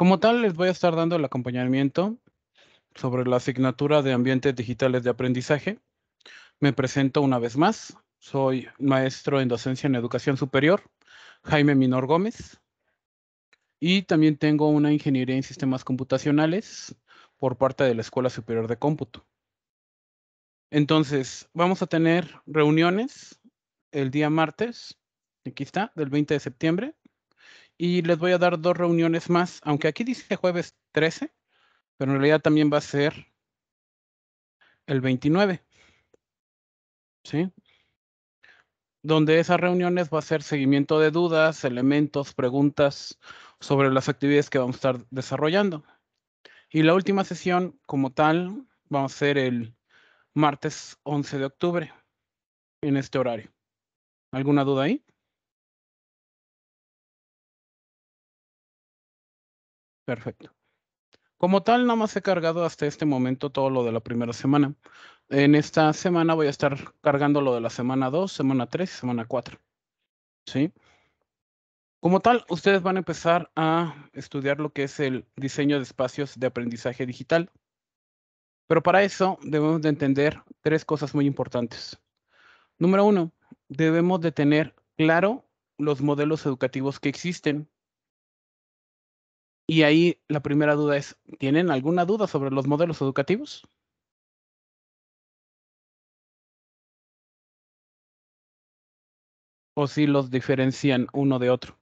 Como tal, les voy a estar dando el acompañamiento sobre la asignatura de ambientes digitales de aprendizaje. Me presento una vez más. Soy maestro en docencia en educación superior, Jaime Minor Gómez. Y también tengo una ingeniería en sistemas computacionales por parte de la Escuela Superior de Cómputo. Entonces, vamos a tener reuniones el día martes, aquí está, del 20 de septiembre, y les voy a dar dos reuniones más, aunque aquí dice jueves 13, pero en realidad también va a ser el 29. ¿Sí? Donde esas reuniones va a ser seguimiento de dudas, elementos, preguntas sobre las actividades que vamos a estar desarrollando. Y la última sesión como tal va a ser el martes 11 de octubre en este horario. ¿Alguna duda ahí? Perfecto. Como tal, nada más he cargado hasta este momento todo lo de la primera semana. En esta semana voy a estar cargando lo de la semana 2, semana 3 y semana 4. ¿Sí? Como tal, ustedes van a empezar a estudiar lo que es el diseño de espacios de aprendizaje digital. Pero para eso debemos de entender tres cosas muy importantes. Número uno, debemos de tener claro los modelos educativos que existen y ahí la primera duda es, ¿tienen alguna duda sobre los modelos educativos? ¿O si los diferencian uno de otro?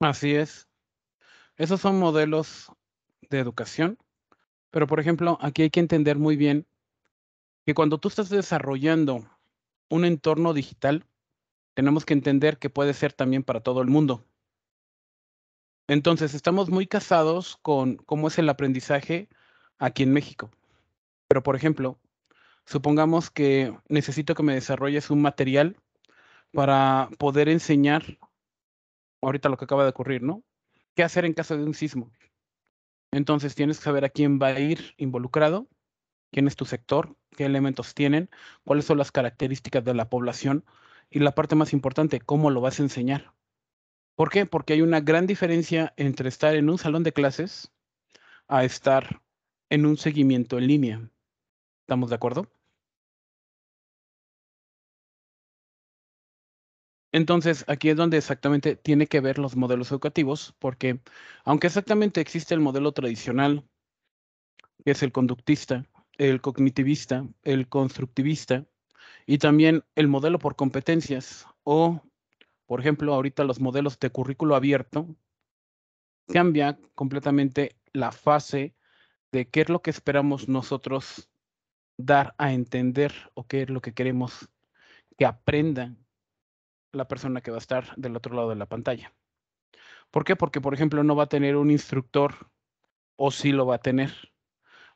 Así es. Esos son modelos de educación, pero por ejemplo, aquí hay que entender muy bien que cuando tú estás desarrollando un entorno digital, tenemos que entender que puede ser también para todo el mundo. Entonces, estamos muy casados con cómo es el aprendizaje aquí en México. Pero, por ejemplo, supongamos que necesito que me desarrolles un material para poder enseñar, ahorita lo que acaba de ocurrir, ¿no? ¿Qué hacer en caso de un sismo? Entonces tienes que saber a quién va a ir involucrado, quién es tu sector, qué elementos tienen, cuáles son las características de la población y la parte más importante, cómo lo vas a enseñar. ¿Por qué? Porque hay una gran diferencia entre estar en un salón de clases a estar en un seguimiento en línea. ¿Estamos de acuerdo? Entonces, aquí es donde exactamente tiene que ver los modelos educativos, porque aunque exactamente existe el modelo tradicional, que es el conductista, el cognitivista, el constructivista, y también el modelo por competencias o, por ejemplo, ahorita los modelos de currículo abierto, cambia completamente la fase de qué es lo que esperamos nosotros dar a entender o qué es lo que queremos que aprendan la persona que va a estar del otro lado de la pantalla. ¿Por qué? Porque, por ejemplo, no va a tener un instructor o sí lo va a tener.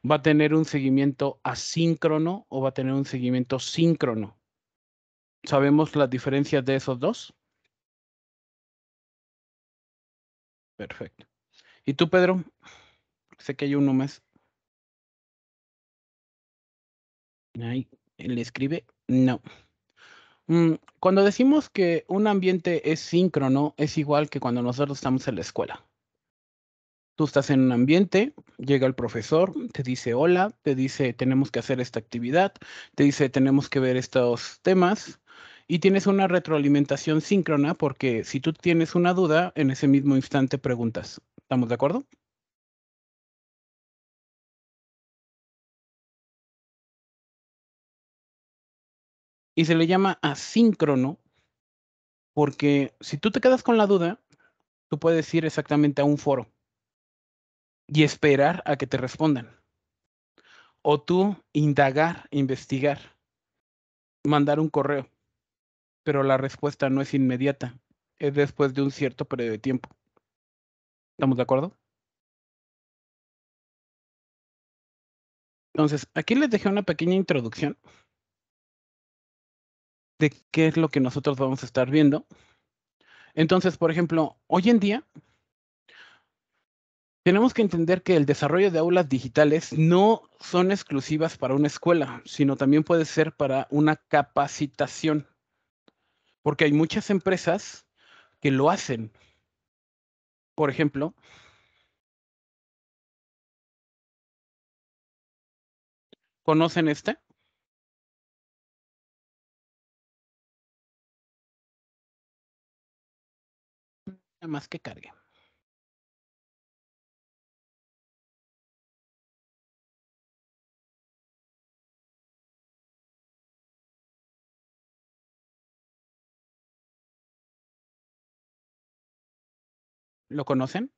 Va a tener un seguimiento asíncrono o va a tener un seguimiento síncrono. ¿Sabemos las diferencias de esos dos? Perfecto. ¿Y tú, Pedro? Sé que hay uno más. Ahí, ¿le escribe? No. Mm, cuando decimos que un ambiente es síncrono, es igual que cuando nosotros estamos en la escuela. Tú estás en un ambiente, llega el profesor, te dice hola, te dice tenemos que hacer esta actividad, te dice tenemos que ver estos temas y tienes una retroalimentación síncrona porque si tú tienes una duda, en ese mismo instante preguntas. ¿Estamos de acuerdo? y se le llama asíncrono porque si tú te quedas con la duda, tú puedes ir exactamente a un foro y esperar a que te respondan. O tú indagar, investigar, mandar un correo, pero la respuesta no es inmediata, es después de un cierto periodo de tiempo. ¿Estamos de acuerdo? Entonces, aquí les dejé una pequeña introducción de qué es lo que nosotros vamos a estar viendo. Entonces, por ejemplo, hoy en día tenemos que entender que el desarrollo de aulas digitales no son exclusivas para una escuela, sino también puede ser para una capacitación, porque hay muchas empresas que lo hacen. Por ejemplo, ¿conocen este? más que cargue. ¿Lo conocen?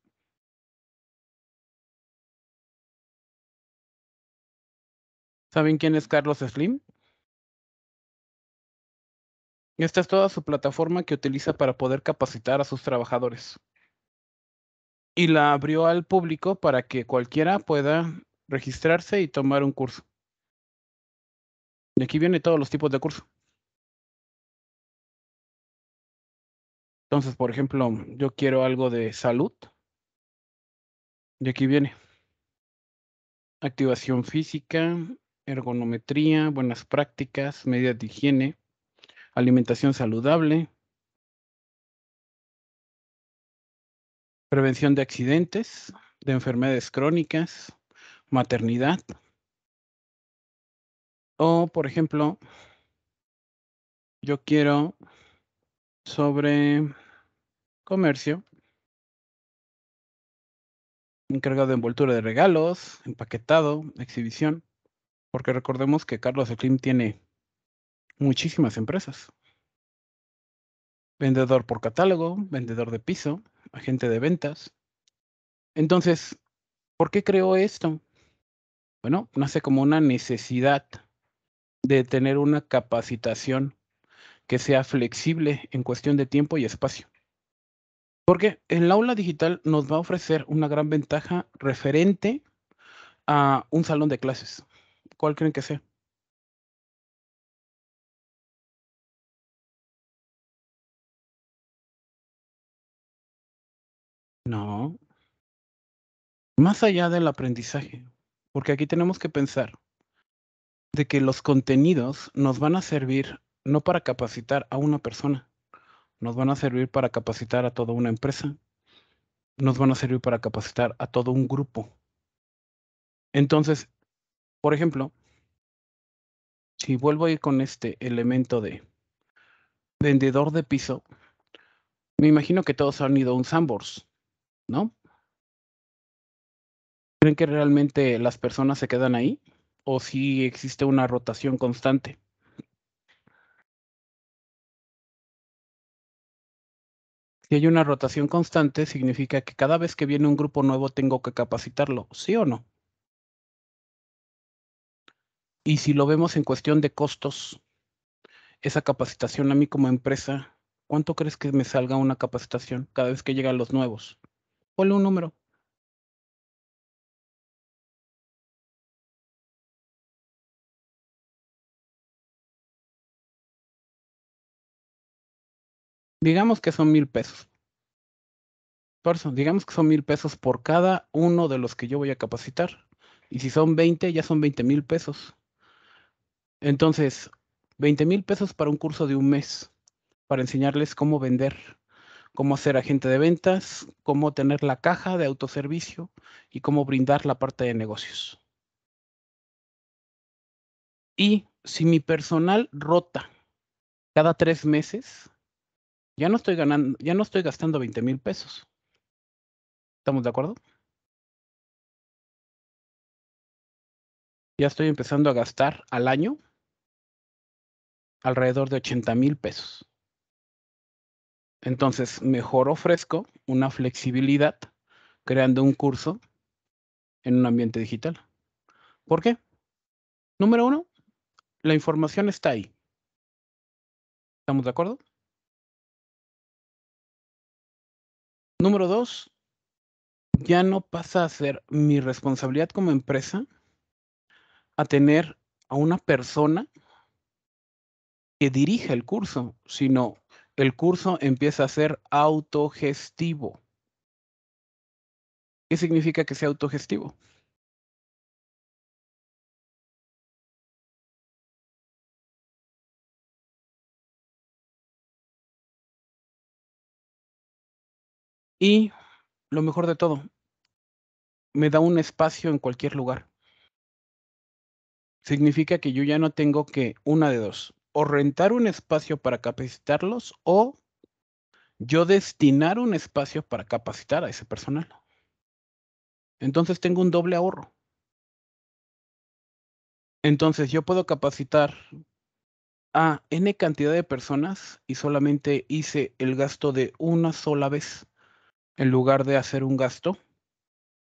¿Saben quién es Carlos Slim? Esta es toda su plataforma que utiliza para poder capacitar a sus trabajadores. Y la abrió al público para que cualquiera pueda registrarse y tomar un curso. Y aquí vienen todos los tipos de curso. Entonces, por ejemplo, yo quiero algo de salud. Y aquí viene. Activación física, ergonometría, buenas prácticas, medidas de higiene, alimentación saludable, prevención de accidentes, de enfermedades crónicas, maternidad. O, por ejemplo, yo quiero sobre comercio, encargado de envoltura de regalos, empaquetado, exhibición, porque recordemos que Carlos Slim tiene muchísimas empresas. Vendedor por catálogo, vendedor de piso, agente de ventas. Entonces, ¿por qué creó esto? Bueno, nace como una necesidad de tener una capacitación que sea flexible en cuestión de tiempo y espacio. Porque el aula digital nos va a ofrecer una gran ventaja referente a un salón de clases. ¿Cuál creen que sea? más allá del aprendizaje, porque aquí tenemos que pensar de que los contenidos nos van a servir no para capacitar a una persona, nos van a servir para capacitar a toda una empresa, nos van a servir para capacitar a todo un grupo. Entonces, por ejemplo, si vuelvo a ir con este elemento de vendedor de piso, me imagino que todos han ido a un Sambors, ¿no? ¿Creen que realmente las personas se quedan ahí? ¿O si existe una rotación constante? Si hay una rotación constante, significa que cada vez que viene un grupo nuevo tengo que capacitarlo, ¿sí o no? Y si lo vemos en cuestión de costos, esa capacitación a mí como empresa, ¿cuánto crees que me salga una capacitación cada vez que llegan los nuevos? Ponle un número. digamos que son mil pesos. Por digamos que son mil pesos por cada uno de los que yo voy a capacitar. Y si son 20, ya son 20 mil pesos. Entonces, 20 mil pesos para un curso de un mes, para enseñarles cómo vender, cómo ser agente de ventas, cómo tener la caja de autoservicio y cómo brindar la parte de negocios. Y si mi personal rota cada tres meses, ya no estoy ganando, ya no estoy gastando 20 mil pesos. ¿Estamos de acuerdo? Ya estoy empezando a gastar al año alrededor de 80 mil pesos. Entonces, mejor ofrezco una flexibilidad creando un curso en un ambiente digital. ¿Por qué? Número uno, la información está ahí. ¿Estamos de acuerdo? Número dos, ya no pasa a ser mi responsabilidad como empresa a tener a una persona que dirija el curso, sino el curso empieza a ser autogestivo. ¿Qué significa que sea autogestivo? Y lo mejor de todo, me da un espacio en cualquier lugar. Significa que yo ya no tengo que una de dos, o rentar un espacio para capacitarlos o yo destinar un espacio para capacitar a ese personal. Entonces tengo un doble ahorro. Entonces yo puedo capacitar a n cantidad de personas y solamente hice el gasto de una sola vez en lugar de hacer un gasto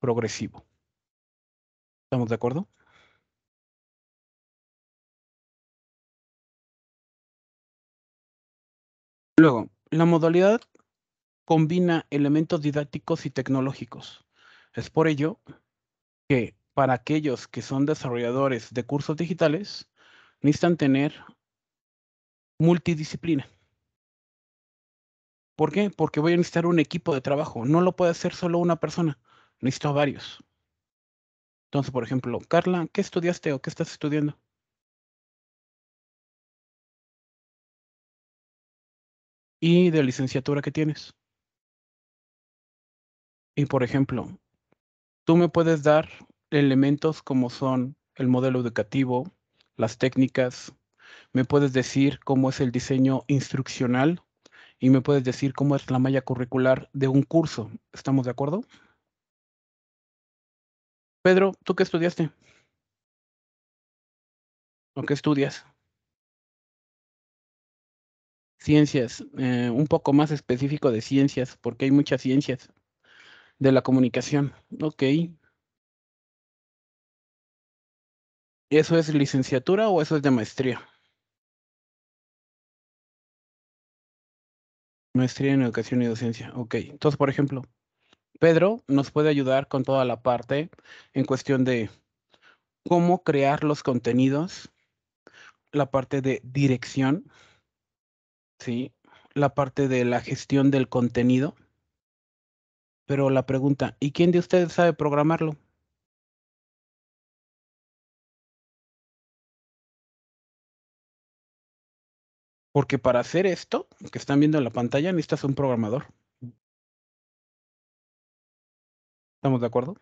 progresivo. ¿Estamos de acuerdo? Luego, la modalidad combina elementos didácticos y tecnológicos. Es por ello que para aquellos que son desarrolladores de cursos digitales, necesitan tener multidisciplina. ¿Por qué? Porque voy a necesitar un equipo de trabajo. No lo puede hacer solo una persona. Necesito varios. Entonces, por ejemplo, Carla, ¿qué estudiaste o qué estás estudiando? Y de licenciatura que tienes. Y por ejemplo, tú me puedes dar elementos como son el modelo educativo, las técnicas, me puedes decir cómo es el diseño instruccional y me puedes decir cómo es la malla curricular de un curso. ¿Estamos de acuerdo? Pedro, ¿tú qué estudiaste? ¿O qué estudias? Ciencias, eh, un poco más específico de ciencias, porque hay muchas ciencias de la comunicación. Ok. ¿Eso es licenciatura o eso es de maestría? Maestría en Educación y Docencia. Ok, entonces, por ejemplo, Pedro nos puede ayudar con toda la parte en cuestión de cómo crear los contenidos, la parte de dirección, ¿sí? la parte de la gestión del contenido. Pero la pregunta, ¿y quién de ustedes sabe programarlo? Porque para hacer esto que están viendo en la pantalla necesitas un programador. ¿Estamos de acuerdo?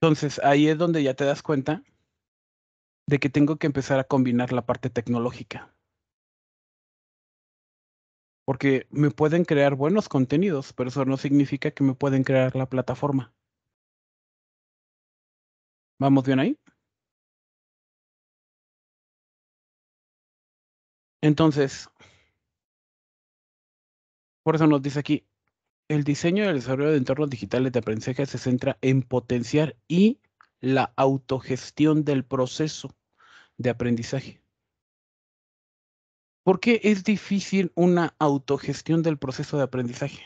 Entonces ahí es donde ya te das cuenta de que tengo que empezar a combinar la parte tecnológica. Porque me pueden crear buenos contenidos, pero eso no significa que me pueden crear la plataforma. ¿Vamos bien ahí? Entonces, por eso nos dice aquí, el diseño y el desarrollo de entornos digitales de aprendizaje se centra en potenciar y la autogestión del proceso de aprendizaje. ¿Por qué es difícil una autogestión del proceso de aprendizaje?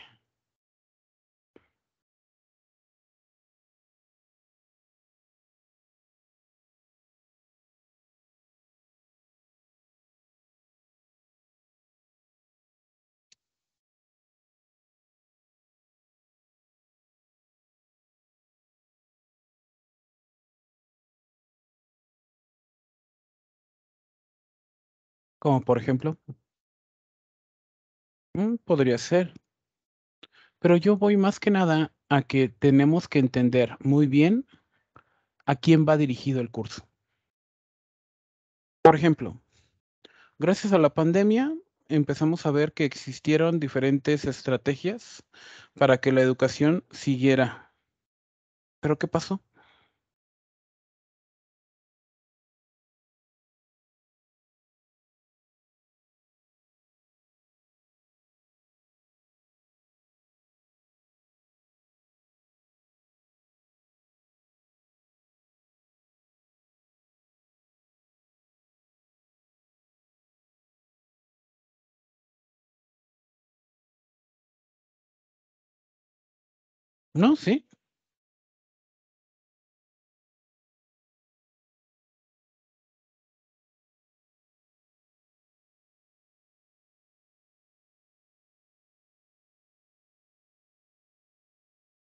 Como por ejemplo. Mm, podría ser. Pero yo voy más que nada a que tenemos que entender muy bien a quién va dirigido el curso. Por ejemplo, gracias a la pandemia empezamos a ver que existieron diferentes estrategias para que la educación siguiera. Pero ¿qué pasó? No, sí.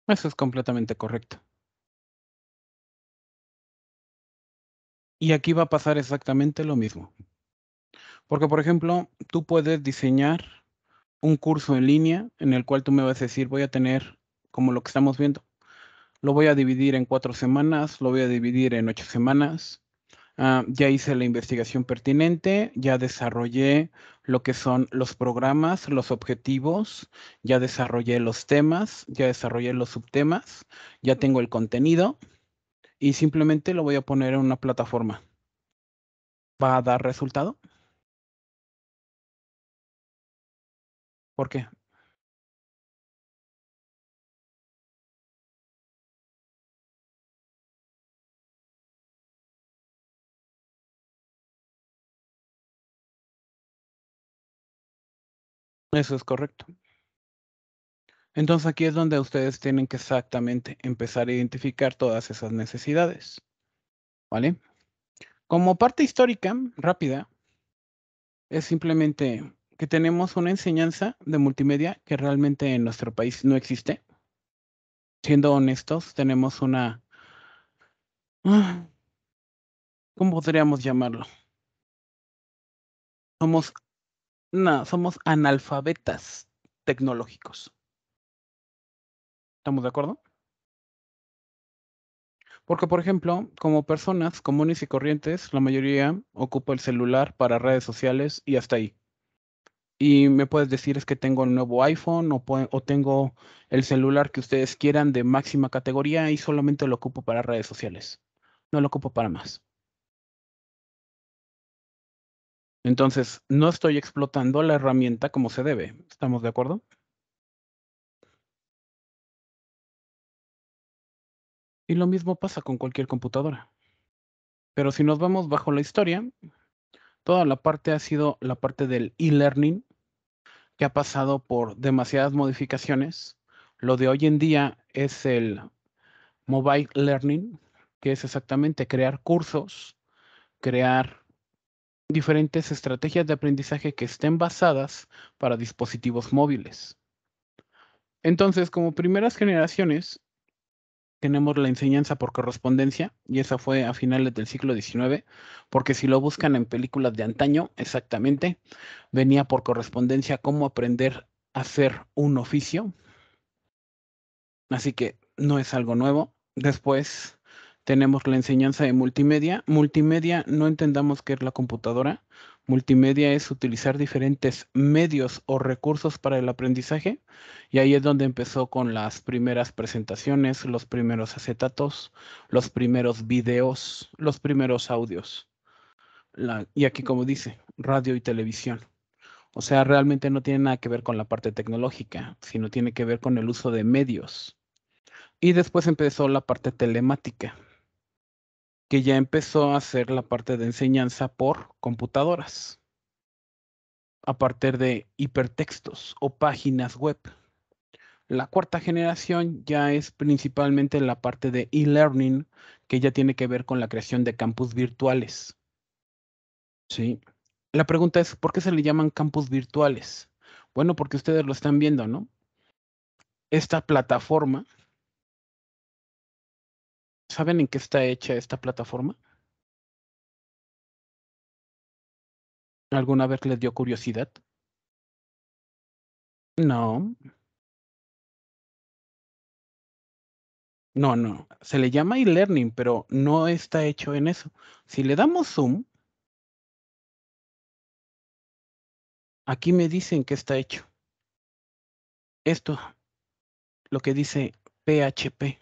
Eso es completamente correcto. Y aquí va a pasar exactamente lo mismo. Porque, por ejemplo, tú puedes diseñar un curso en línea en el cual tú me vas a decir, voy a tener como lo que estamos viendo. Lo voy a dividir en cuatro semanas, lo voy a dividir en ocho semanas. Ah, ya hice la investigación pertinente, ya desarrollé lo que son los programas, los objetivos, ya desarrollé los temas, ya desarrollé los subtemas, ya tengo el contenido y simplemente lo voy a poner en una plataforma. ¿Va a dar resultado? ¿Por qué? Eso es correcto. Entonces aquí es donde ustedes tienen que exactamente empezar a identificar todas esas necesidades. ¿Vale? Como parte histórica, rápida, es simplemente que tenemos una enseñanza de multimedia que realmente en nuestro país no existe. Siendo honestos, tenemos una... Ah, ¿Cómo podríamos llamarlo? Somos no, somos analfabetas tecnológicos. ¿Estamos de acuerdo? Porque, por ejemplo, como personas comunes y corrientes, la mayoría ocupa el celular para redes sociales y hasta ahí. Y me puedes decir es que tengo un nuevo iPhone o, o tengo el celular que ustedes quieran de máxima categoría y solamente lo ocupo para redes sociales. No lo ocupo para más. Entonces, no estoy explotando la herramienta como se debe. ¿Estamos de acuerdo? Y lo mismo pasa con cualquier computadora. Pero si nos vamos bajo la historia, toda la parte ha sido la parte del e-learning, que ha pasado por demasiadas modificaciones. Lo de hoy en día es el mobile learning, que es exactamente crear cursos, crear diferentes estrategias de aprendizaje que estén basadas para dispositivos móviles. Entonces, como primeras generaciones, tenemos la enseñanza por correspondencia, y esa fue a finales del siglo XIX, porque si lo buscan en películas de antaño, exactamente, venía por correspondencia cómo aprender a hacer un oficio. Así que no es algo nuevo. Después tenemos la enseñanza de multimedia. Multimedia no entendamos qué es la computadora. Multimedia es utilizar diferentes medios o recursos para el aprendizaje y ahí es donde empezó con las primeras presentaciones, los primeros acetatos, los primeros videos, los primeros audios. y aquí como dice, radio y televisión. O sea, realmente no tiene nada que ver con la parte tecnológica, sino tiene que ver con el uso de medios. Y después empezó la parte telemática, que ya empezó a hacer la parte de enseñanza por computadoras, a partir de hipertextos o páginas web. La cuarta generación ya es principalmente la parte de e-learning, que ya tiene que ver con la creación de campus virtuales. Sí. La pregunta es, ¿por qué se le llaman campus virtuales? Bueno, porque ustedes lo están viendo, ¿no? Esta plataforma ¿Saben en qué está hecha esta plataforma? ¿Alguna vez les dio curiosidad? No. No, no. Se le llama e-learning, pero no está hecho en eso. Si le damos zoom, aquí me dicen que está hecho. Esto, lo que dice PHP,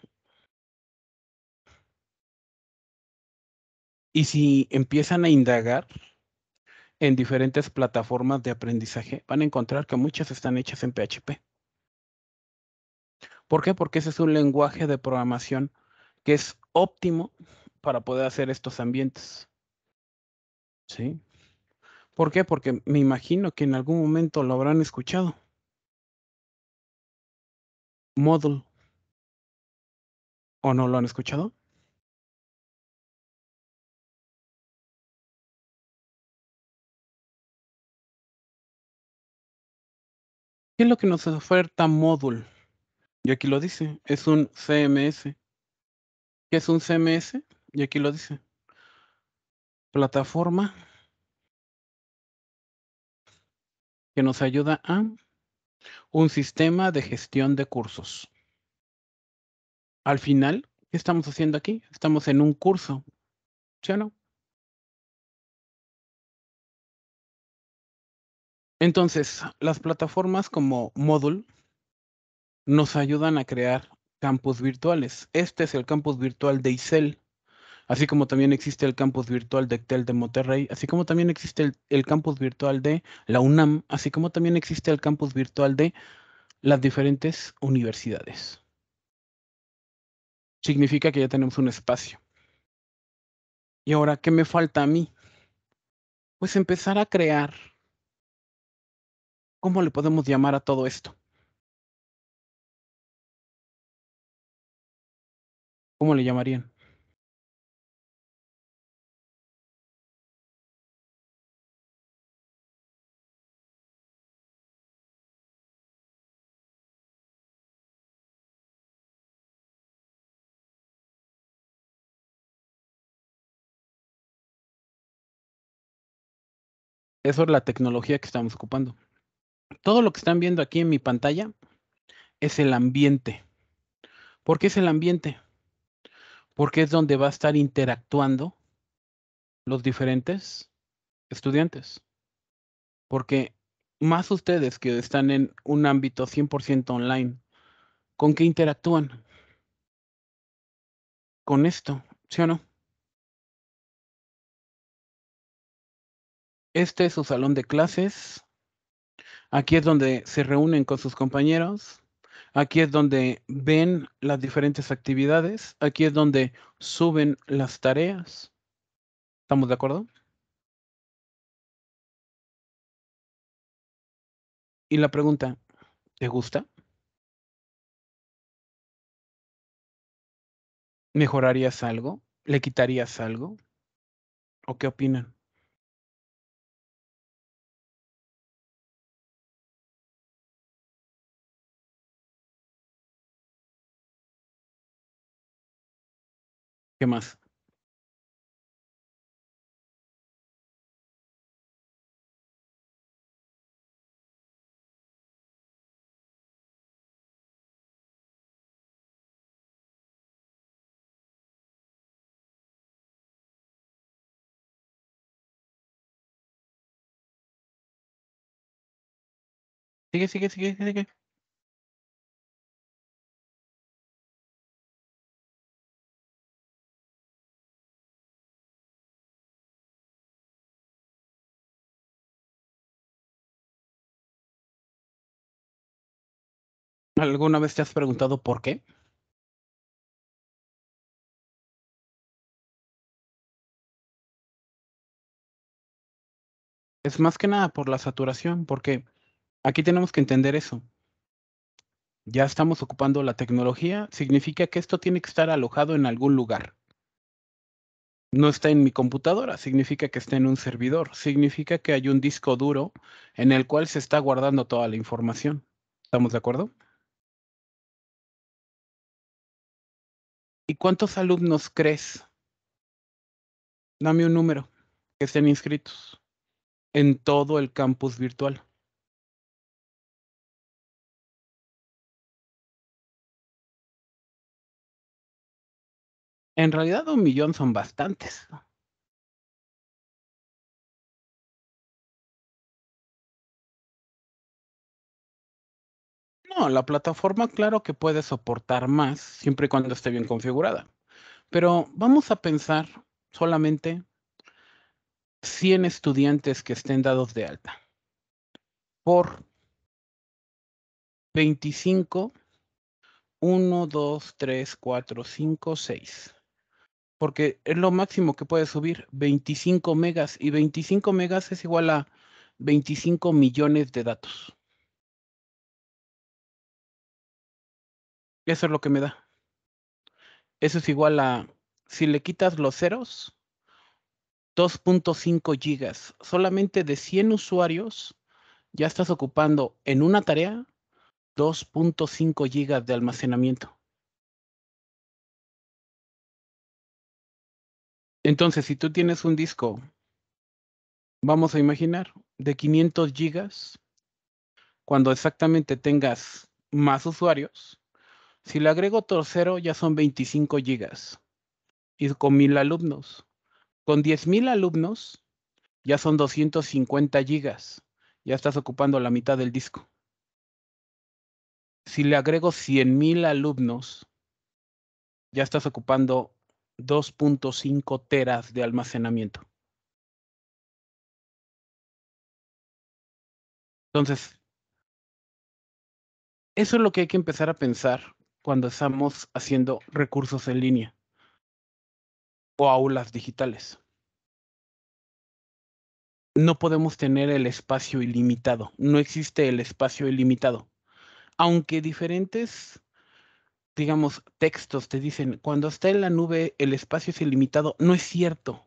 Y si empiezan a indagar en diferentes plataformas de aprendizaje, van a encontrar que muchas están hechas en PHP. ¿Por qué? Porque ese es un lenguaje de programación que es óptimo para poder hacer estos ambientes. ¿Sí? ¿Por qué? Porque me imagino que en algún momento lo habrán escuchado. Module. ¿O no lo han escuchado? ¿Qué es lo que nos oferta módulo Y aquí lo dice, es un CMS. ¿Qué es un CMS? Y aquí lo dice. Plataforma que nos ayuda a un sistema de gestión de cursos. Al final, ¿qué estamos haciendo aquí? Estamos en un curso, ¿sí no? Entonces, las plataformas como Moodle nos ayudan a crear campus virtuales. Este es el campus virtual de ICEL, así como también existe el campus virtual de ECTEL de Monterrey, así como también existe el campus virtual de la UNAM, así como también existe el campus virtual de las diferentes universidades. Significa que ya tenemos un espacio. ¿Y ahora qué me falta a mí? Pues empezar a crear ¿Cómo le podemos llamar a todo esto? ¿Cómo le llamarían? Eso es la tecnología que estamos ocupando todo lo que están viendo aquí en mi pantalla es el ambiente. ¿Por qué es el ambiente? Porque es donde va a estar interactuando los diferentes estudiantes. Porque más ustedes que están en un ámbito 100% online, ¿con qué interactúan? Con esto, ¿sí o no? Este es su salón de clases. Aquí es donde se reúnen con sus compañeros. Aquí es donde ven las diferentes actividades. Aquí es donde suben las tareas. ¿Estamos de acuerdo? Y la pregunta, ¿te gusta? ¿Mejorarías algo? ¿Le quitarías algo? ¿O qué opinan? ¿Qué más? Sigue, sigue, sigue, sigue. ¿Alguna vez te has preguntado por qué? Es más que nada por la saturación, porque aquí tenemos que entender eso. Ya estamos ocupando la tecnología, significa que esto tiene que estar alojado en algún lugar. No está en mi computadora, significa que está en un servidor, significa que hay un disco duro en el cual se está guardando toda la información. ¿Estamos de acuerdo? ¿Y cuántos alumnos crees? Dame un número que estén inscritos en todo el campus virtual. En realidad un millón son bastantes. la plataforma claro que puede soportar más siempre y cuando esté bien configurada. Pero vamos a pensar solamente 100 estudiantes que estén dados de alta por 25, 1, 2, 3, 4, 5, 6. Porque es lo máximo que puede subir, 25 megas. Y 25 megas es igual a 25 millones de datos. Eso es lo que me da. Eso es igual a, si le quitas los ceros, 2.5 gigas. Solamente de 100 usuarios ya estás ocupando en una tarea 2.5 gigas de almacenamiento. Entonces, si tú tienes un disco, vamos a imaginar, de 500 gigas, cuando exactamente tengas más usuarios, si le agrego tercero, ya son 25 gigas. Y con mil alumnos. Con mil alumnos, ya son 250 gigas. Ya estás ocupando la mitad del disco. Si le agrego 100.000 alumnos, ya estás ocupando 2.5 teras de almacenamiento. Entonces, eso es lo que hay que empezar a pensar cuando estamos haciendo recursos en línea o aulas digitales. No podemos tener el espacio ilimitado, no existe el espacio ilimitado. Aunque diferentes, digamos, textos te dicen, cuando está en la nube el espacio es ilimitado, no es cierto.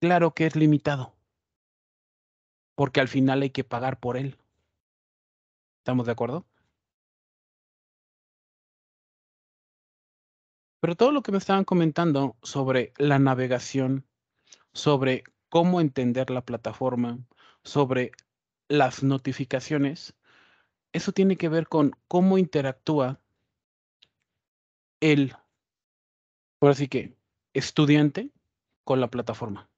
Claro que es limitado, porque al final hay que pagar por él. ¿Estamos de acuerdo? Pero todo lo que me estaban comentando sobre la navegación, sobre cómo entender la plataforma, sobre las notificaciones, eso tiene que ver con cómo interactúa el, por así que, estudiante con la plataforma.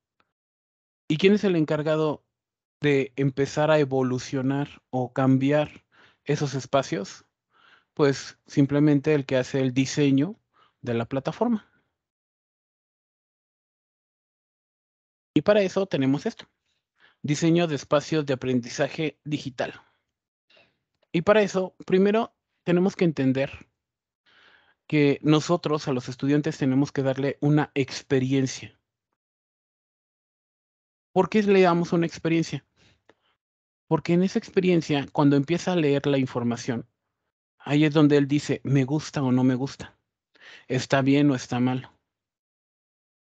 ¿Y quién es el encargado de empezar a evolucionar o cambiar esos espacios? Pues simplemente el que hace el diseño de la plataforma. Y para eso tenemos esto, diseño de espacios de aprendizaje digital. Y para eso, primero tenemos que entender que nosotros a los estudiantes tenemos que darle una experiencia. ¿Por qué le damos una experiencia? Porque en esa experiencia, cuando empieza a leer la información, ahí es donde él dice, me gusta o no me gusta está bien o está mal.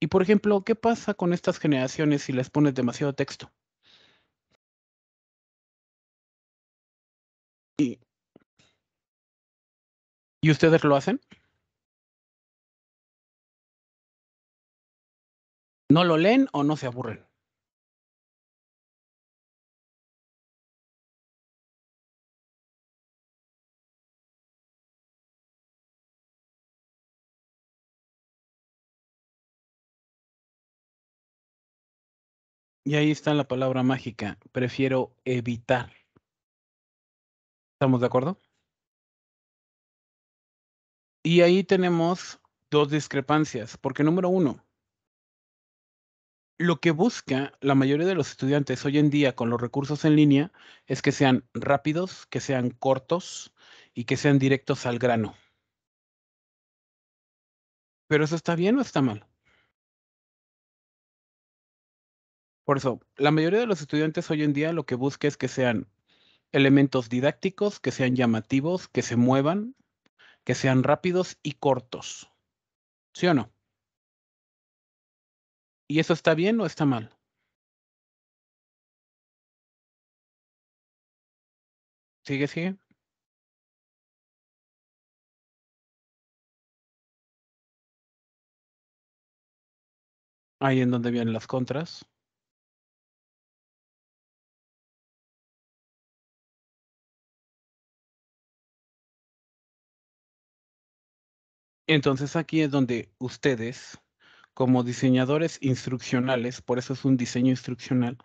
Y por ejemplo, ¿qué pasa con estas generaciones si les pones demasiado texto? ¿Y, ustedes lo hacen? ¿No lo leen o no se aburren? Y ahí está la palabra mágica. Prefiero evitar. ¿Estamos de acuerdo? Y ahí tenemos dos discrepancias, porque número uno, lo que busca la mayoría de los estudiantes hoy en día con los recursos en línea es que sean rápidos, que sean cortos y que sean directos al grano. Pero eso está bien o está mal? Por eso, la mayoría de los estudiantes hoy en día lo que busca es que sean elementos didácticos, que sean llamativos, que se muevan, que sean rápidos y cortos. ¿Sí o no? ¿Y eso está bien o está mal? Sigue, sigue. Ahí en donde vienen las contras. Entonces aquí es donde ustedes, como diseñadores instruccionales, por eso es un diseño instruccional,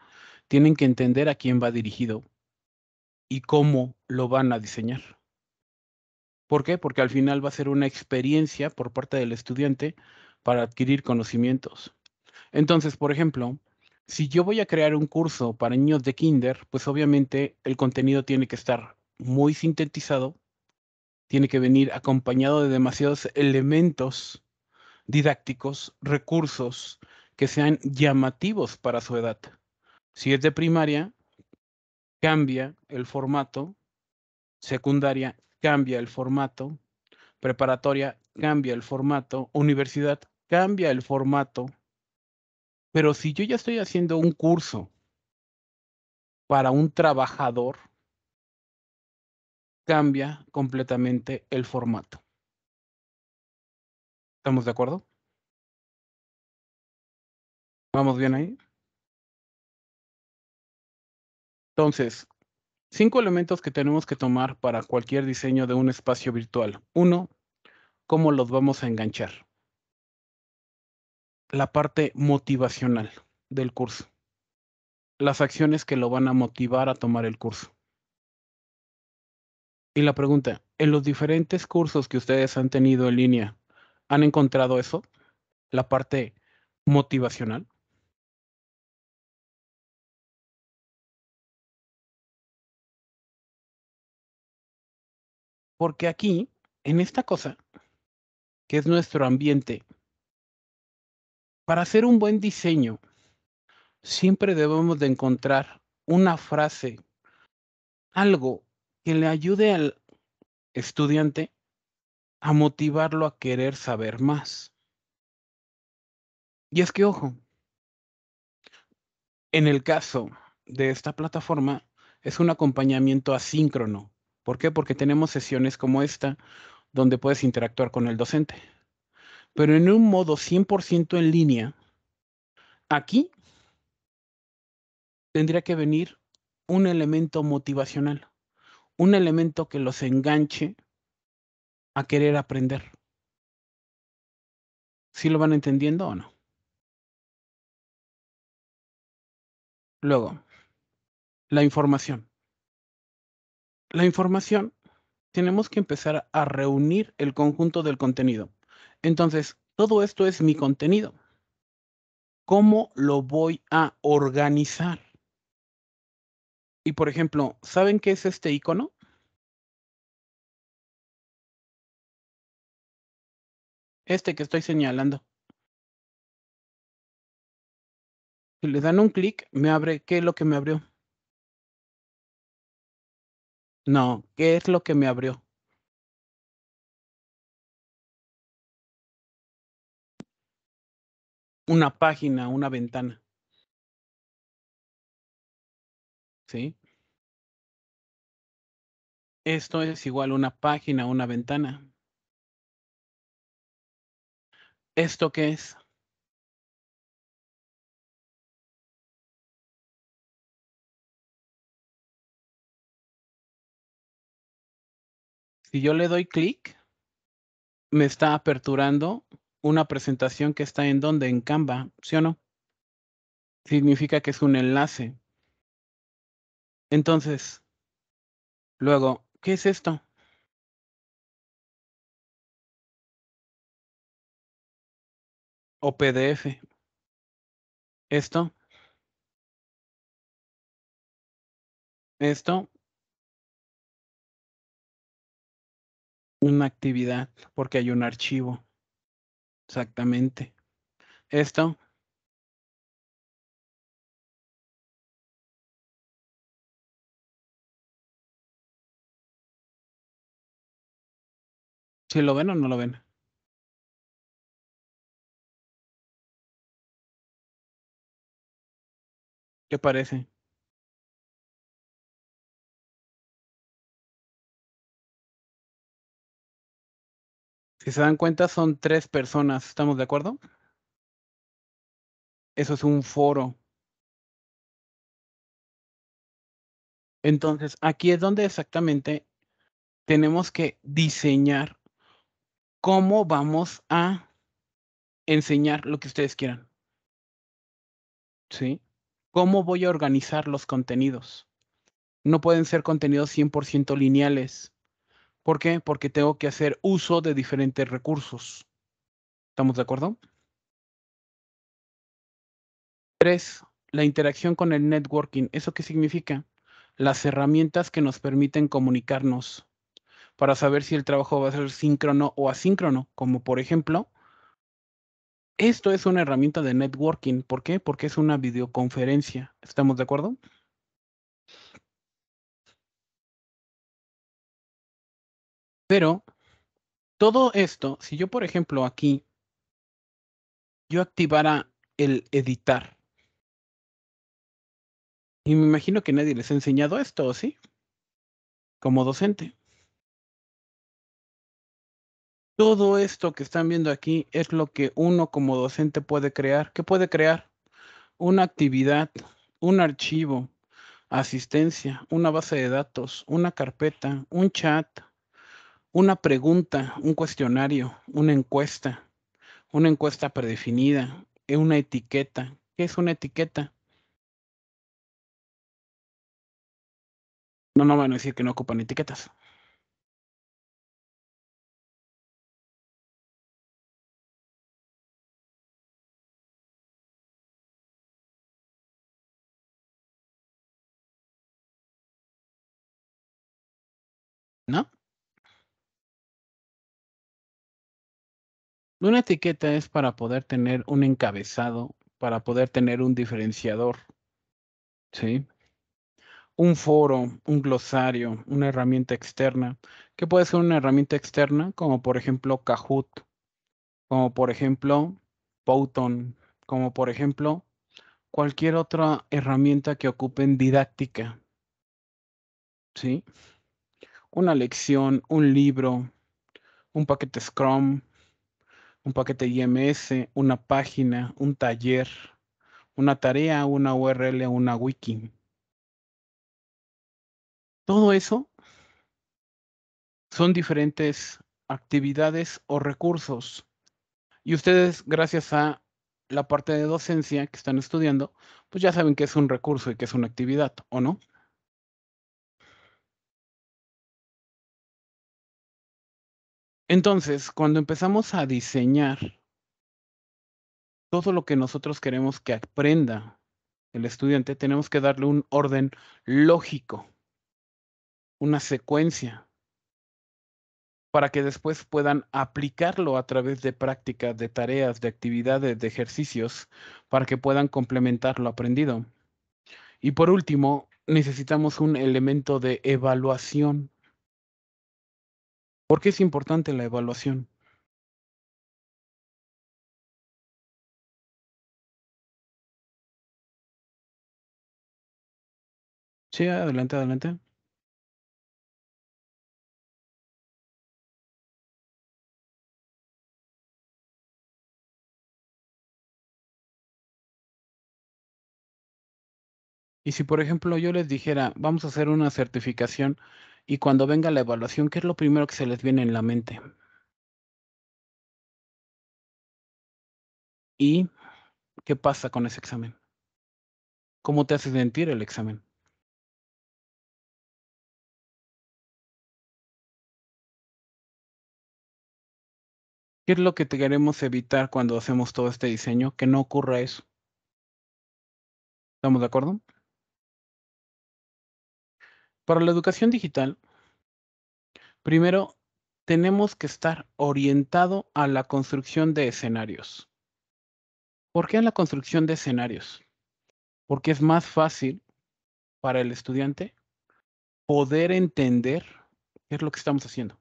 tienen que entender a quién va dirigido y cómo lo van a diseñar. ¿Por qué? Porque al final va a ser una experiencia por parte del estudiante para adquirir conocimientos. Entonces, por ejemplo, si yo voy a crear un curso para niños de kinder, pues obviamente el contenido tiene que estar muy sintetizado tiene que venir acompañado de demasiados elementos didácticos, recursos que sean llamativos para su edad. Si es de primaria, cambia el formato, secundaria, cambia el formato, preparatoria, cambia el formato, universidad, cambia el formato. Pero si yo ya estoy haciendo un curso para un trabajador, cambia completamente el formato. ¿Estamos de acuerdo? ¿Vamos bien ahí? Entonces, cinco elementos que tenemos que tomar para cualquier diseño de un espacio virtual. Uno, cómo los vamos a enganchar. La parte motivacional del curso. Las acciones que lo van a motivar a tomar el curso. Y la pregunta, en los diferentes cursos que ustedes han tenido en línea, ¿han encontrado eso? La parte motivacional. Porque aquí, en esta cosa, que es nuestro ambiente, para hacer un buen diseño, siempre debemos de encontrar una frase, algo que le ayude al estudiante a motivarlo a querer saber más. Y es que, ojo, en el caso de esta plataforma es un acompañamiento asíncrono. ¿Por qué? Porque tenemos sesiones como esta donde puedes interactuar con el docente. Pero en un modo 100% en línea, aquí tendría que venir un elemento motivacional un elemento que los enganche a querer aprender. ¿Sí lo van entendiendo o no? Luego, la información. La información, tenemos que empezar a reunir el conjunto del contenido. Entonces, todo esto es mi contenido. ¿Cómo lo voy a organizar? Y por ejemplo, ¿saben qué es este icono? Este que estoy señalando. Si le dan un clic, me abre, ¿qué es lo que me abrió? No, ¿qué es lo que me abrió? Una página, una ventana. ¿sí? Esto es igual una página, una ventana. ¿Esto qué es? Si yo le doy clic, me está aperturando una presentación que está en donde, en Canva, ¿sí o no? Significa que es un enlace. Entonces, luego, ¿qué es esto? O PDF. Esto. Esto. Una actividad, porque hay un archivo. Exactamente. Esto. ¿Si lo ven o no lo ven? ¿Qué parece? Si se dan cuenta, son tres personas, ¿estamos de acuerdo? Eso es un foro. Entonces, aquí es donde exactamente tenemos que diseñar cómo vamos a enseñar lo que ustedes quieran. ¿Sí? ¿Cómo voy a organizar los contenidos? No pueden ser contenidos 100% lineales. ¿Por qué? Porque tengo que hacer uso de diferentes recursos. ¿Estamos de acuerdo? Tres, la interacción con el networking. ¿Eso qué significa? Las herramientas que nos permiten comunicarnos para saber si el trabajo va a ser síncrono o asíncrono, como por ejemplo, esto es una herramienta de networking. ¿Por qué? Porque es una videoconferencia. ¿Estamos de acuerdo? Pero todo esto, si yo por ejemplo aquí, yo activara el editar. Y me imagino que nadie les ha enseñado esto, ¿sí? Como docente. Todo esto que están viendo aquí es lo que uno como docente puede crear. ¿Qué puede crear? Una actividad, un archivo, asistencia, una base de datos, una carpeta, un chat, una pregunta, un cuestionario, una encuesta, una encuesta predefinida, eh, una etiqueta. ¿Qué es una etiqueta? No, no van a decir que no ocupan etiquetas. ¿no? Una etiqueta es para poder tener un encabezado, para poder tener un diferenciador, ¿sí? Un foro, un glosario, una herramienta externa, que puede ser una herramienta externa como por ejemplo Kahoot, como por ejemplo Powton, como por ejemplo cualquier otra herramienta que ocupen didáctica. ¿Sí? una lección, un libro, un paquete Scrum, un paquete IMS, una página, un taller, una tarea, una URL, una wiki. Todo eso son diferentes actividades o recursos. Y ustedes, gracias a la parte de docencia que están estudiando, pues ya saben que es un recurso y que es una actividad, ¿o no? Entonces, cuando empezamos a diseñar todo lo que nosotros queremos que aprenda el estudiante, tenemos que darle un orden lógico, una secuencia, para que después puedan aplicarlo a través de prácticas, de tareas, de actividades, de ejercicios, para que puedan complementar lo aprendido. Y por último, necesitamos un elemento de evaluación ¿Por qué es importante la evaluación? Sí, adelante, adelante. Y si, por ejemplo, yo les dijera, vamos a hacer una certificación y cuando venga la evaluación, ¿qué es lo primero que se les viene en la mente? ¿Y qué pasa con ese examen? ¿Cómo te hace sentir el examen? ¿Qué es lo que queremos evitar cuando hacemos todo este diseño? Que no ocurra eso. ¿Estamos de acuerdo? Para la educación digital, primero tenemos que estar orientado a la construcción de escenarios. ¿Por qué a la construcción de escenarios? Porque es más fácil para el estudiante poder entender qué es lo que estamos haciendo.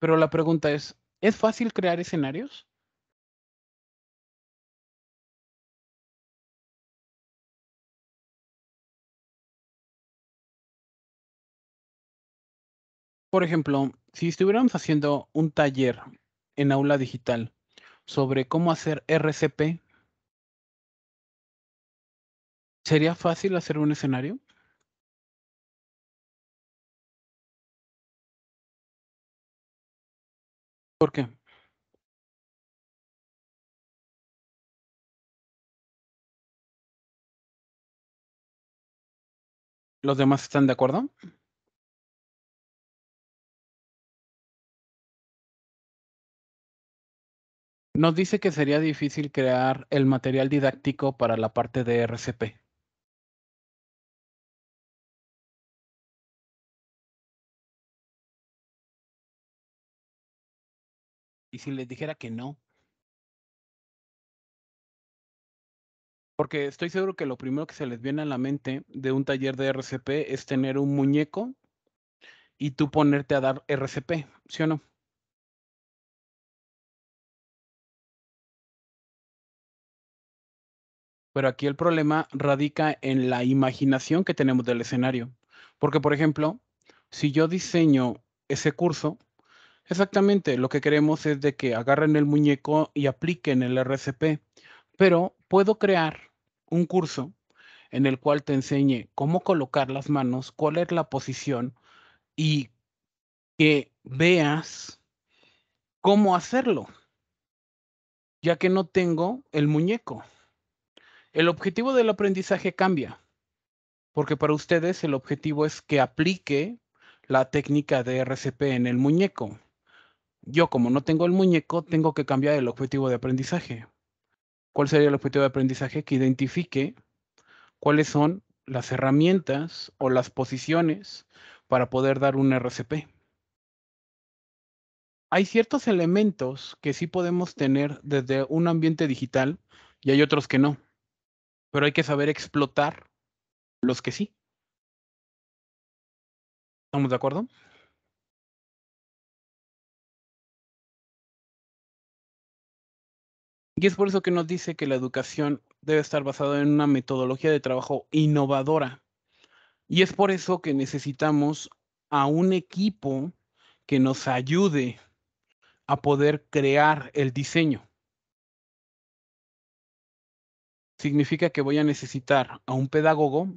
Pero la pregunta es, ¿es fácil crear escenarios? Por ejemplo, si estuviéramos haciendo un taller en aula digital sobre cómo hacer RCP, ¿sería fácil hacer un escenario? ¿Por qué? ¿Los demás están de acuerdo? Nos dice que sería difícil crear el material didáctico para la parte de RCP. ¿Y si les dijera que no? Porque estoy seguro que lo primero que se les viene a la mente de un taller de RCP es tener un muñeco y tú ponerte a dar RCP, ¿sí o no? Pero aquí el problema radica en la imaginación que tenemos del escenario. Porque, por ejemplo, si yo diseño ese curso, exactamente lo que queremos es de que agarren el muñeco y apliquen el RCP. Pero puedo crear un curso en el cual te enseñe cómo colocar las manos, cuál es la posición y que veas cómo hacerlo, ya que no tengo el muñeco. El objetivo del aprendizaje cambia, porque para ustedes el objetivo es que aplique la técnica de RCP en el muñeco. Yo como no tengo el muñeco, tengo que cambiar el objetivo de aprendizaje. ¿Cuál sería el objetivo de aprendizaje? Que identifique cuáles son las herramientas o las posiciones para poder dar un RCP. Hay ciertos elementos que sí podemos tener desde un ambiente digital y hay otros que no pero hay que saber explotar los que sí. ¿Estamos de acuerdo? Y es por eso que nos dice que la educación debe estar basada en una metodología de trabajo innovadora. Y es por eso que necesitamos a un equipo que nos ayude a poder crear el diseño. significa que voy a necesitar a un pedagogo,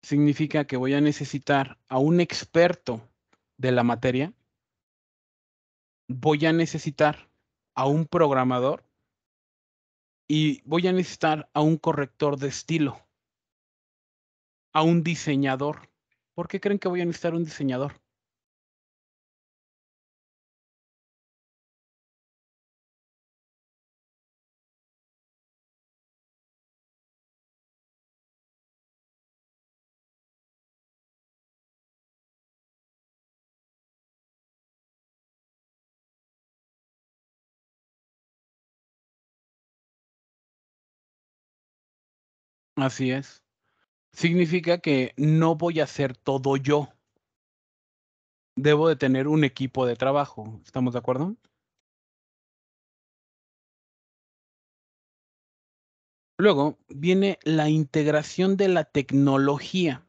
significa que voy a necesitar a un experto de la materia, voy a necesitar a un programador y voy a necesitar a un corrector de estilo, a un diseñador. ¿Por qué creen que voy a necesitar un diseñador? Así es. Significa que no voy a hacer todo yo. Debo de tener un equipo de trabajo. ¿Estamos de acuerdo? Luego viene la integración de la tecnología.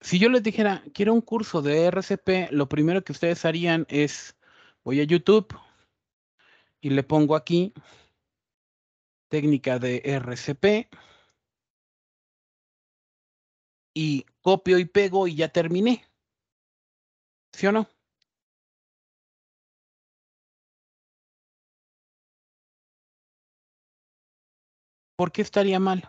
Si yo les dijera, quiero un curso de RCP, lo primero que ustedes harían es, voy a YouTube y le pongo aquí técnica de RCP y copio y pego y ya terminé. ¿Sí o no? ¿Por qué estaría mal?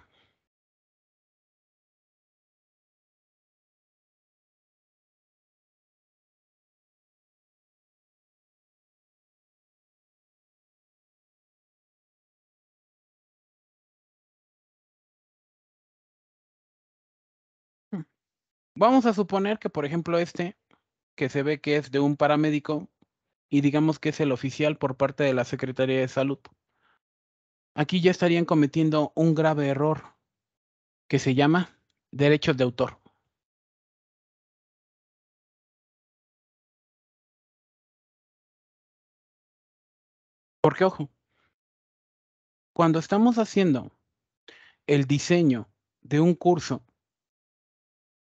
Vamos a suponer que, por ejemplo, este, que se ve que es de un paramédico y digamos que es el oficial por parte de la Secretaría de Salud. Aquí ya estarían cometiendo un grave error que se llama derechos de autor. Porque, ojo, cuando estamos haciendo el diseño de un curso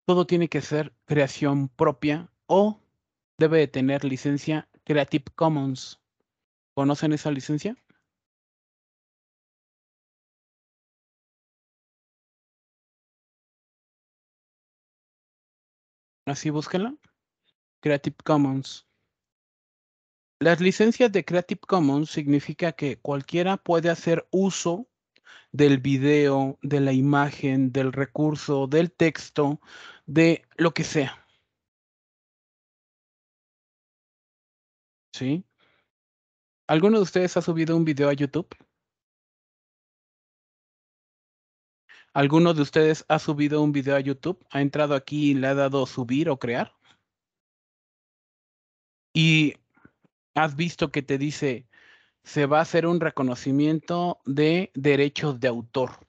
todo tiene que ser creación propia o debe de tener licencia Creative Commons. ¿Conocen esa licencia? Así búsquenla. Creative Commons. Las licencias de Creative Commons significa que cualquiera puede hacer uso del video, de la imagen, del recurso, del texto, de lo que sea. ¿Sí? ¿Alguno de ustedes ha subido un video a YouTube? ¿Alguno de ustedes ha subido un video a YouTube? ¿Ha entrado aquí y le ha dado subir o crear? Y has visto que te dice, se va a hacer un reconocimiento de derechos de autor.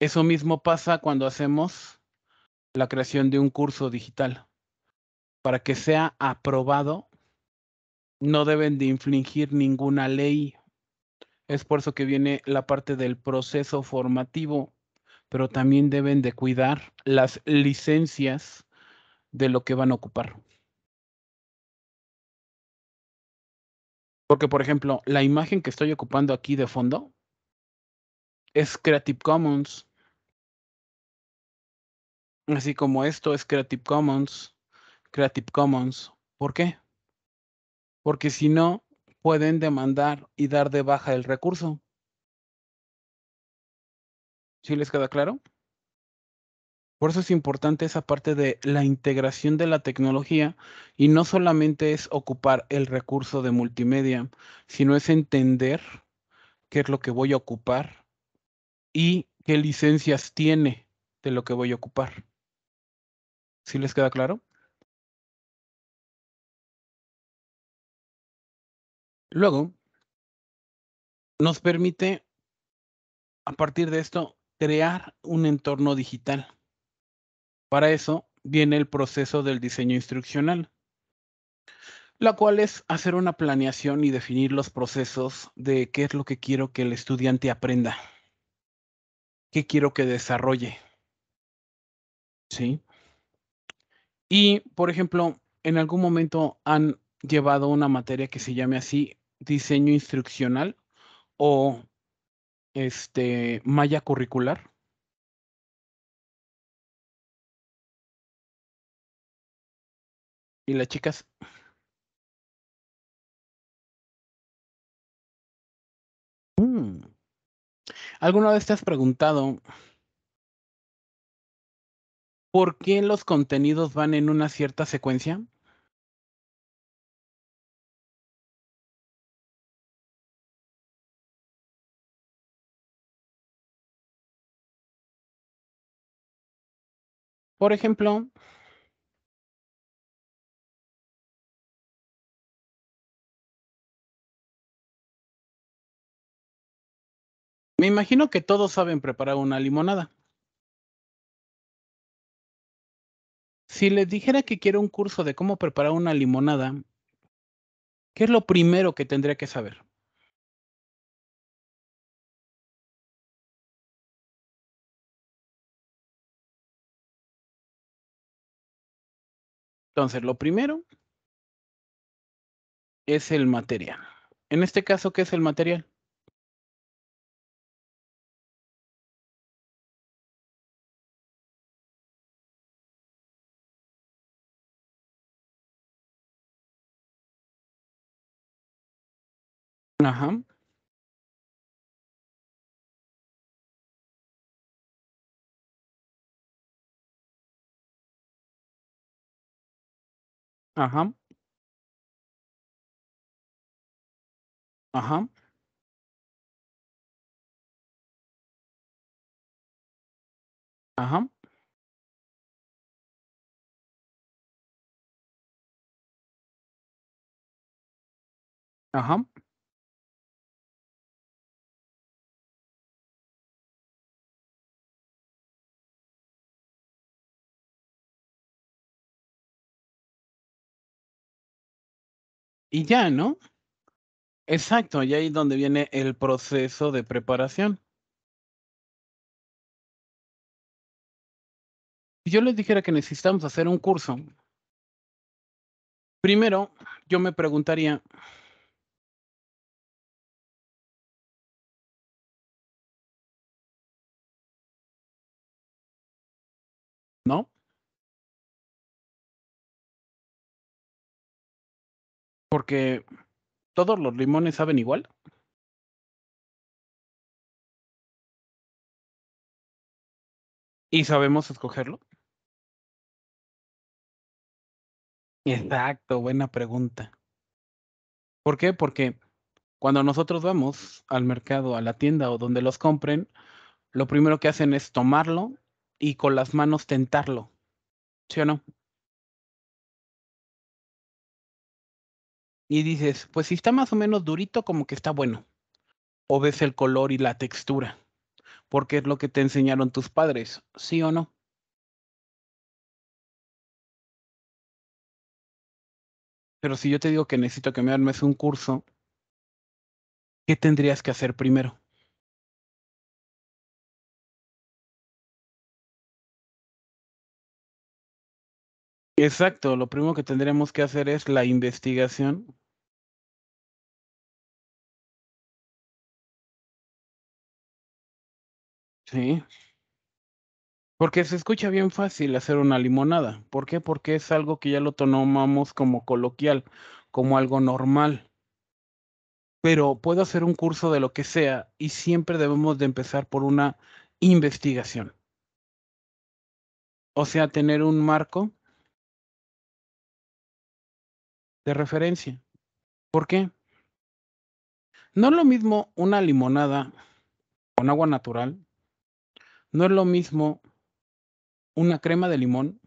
Eso mismo pasa cuando hacemos la creación de un curso digital. Para que sea aprobado, no deben de infringir ninguna ley. Es por eso que viene la parte del proceso formativo, pero también deben de cuidar las licencias de lo que van a ocupar. Porque, por ejemplo, la imagen que estoy ocupando aquí de fondo es Creative Commons. Así como esto es Creative Commons, Creative Commons. ¿Por qué? Porque si no, pueden demandar y dar de baja el recurso. ¿Sí les queda claro? Por eso es importante esa parte de la integración de la tecnología y no solamente es ocupar el recurso de multimedia, sino es entender qué es lo que voy a ocupar y qué licencias tiene de lo que voy a ocupar. ¿Sí les queda claro? Luego, nos permite, a partir de esto, crear un entorno digital. Para eso viene el proceso del diseño instruccional, la cual es hacer una planeación y definir los procesos de qué es lo que quiero que el estudiante aprenda, qué quiero que desarrolle. ¿Sí? Y, por ejemplo, en algún momento han llevado una materia que se llame así diseño instruccional o este malla curricular. ¿Y las chicas? Mm. ¿Alguna vez te has preguntado por qué los contenidos van en una cierta secuencia? Por ejemplo, me imagino que todos saben preparar una limonada. Si les dijera que quiero un curso de cómo preparar una limonada, ¿qué es lo primero que tendría que saber? Entonces, lo primero es el material. En este caso, ¿qué es el material? Abraham. Aham. Aham. Aham. Aham. Uh -huh. Y ya, ¿no? Exacto, y ahí es donde viene el proceso de preparación. Si yo les dijera que necesitamos hacer un curso, primero yo me preguntaría, Porque todos los limones saben igual. Y sabemos escogerlo. Exacto, buena pregunta. ¿Por qué? Porque cuando nosotros vamos al mercado, a la tienda o donde los compren, lo primero que hacen es tomarlo y con las manos tentarlo. ¿Sí o no? y dices, pues si está más o menos durito, como que está bueno. O ves el color y la textura, porque es lo que te enseñaron tus padres, ¿sí o no? Pero si yo te digo que necesito que me armes un curso, ¿qué tendrías que hacer primero? Exacto, lo primero que tendríamos que hacer es la investigación Sí. Porque se escucha bien fácil hacer una limonada. ¿Por qué? Porque es algo que ya lo tomamos como coloquial, como algo normal. Pero puedo hacer un curso de lo que sea y siempre debemos de empezar por una investigación. O sea, tener un marco de referencia. ¿Por qué? No es lo mismo una limonada con agua natural no es lo mismo una crema de limón,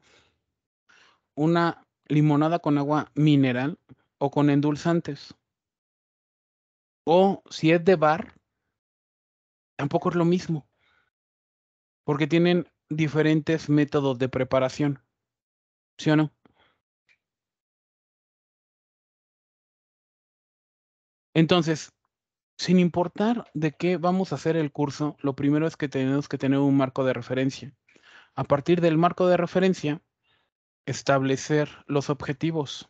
una limonada con agua mineral o con endulzantes. O si es de bar, tampoco es lo mismo, porque tienen diferentes métodos de preparación. ¿Sí o no? Entonces, sin importar de qué vamos a hacer el curso, lo primero es que tenemos que tener un marco de referencia. A partir del marco de referencia, establecer los objetivos.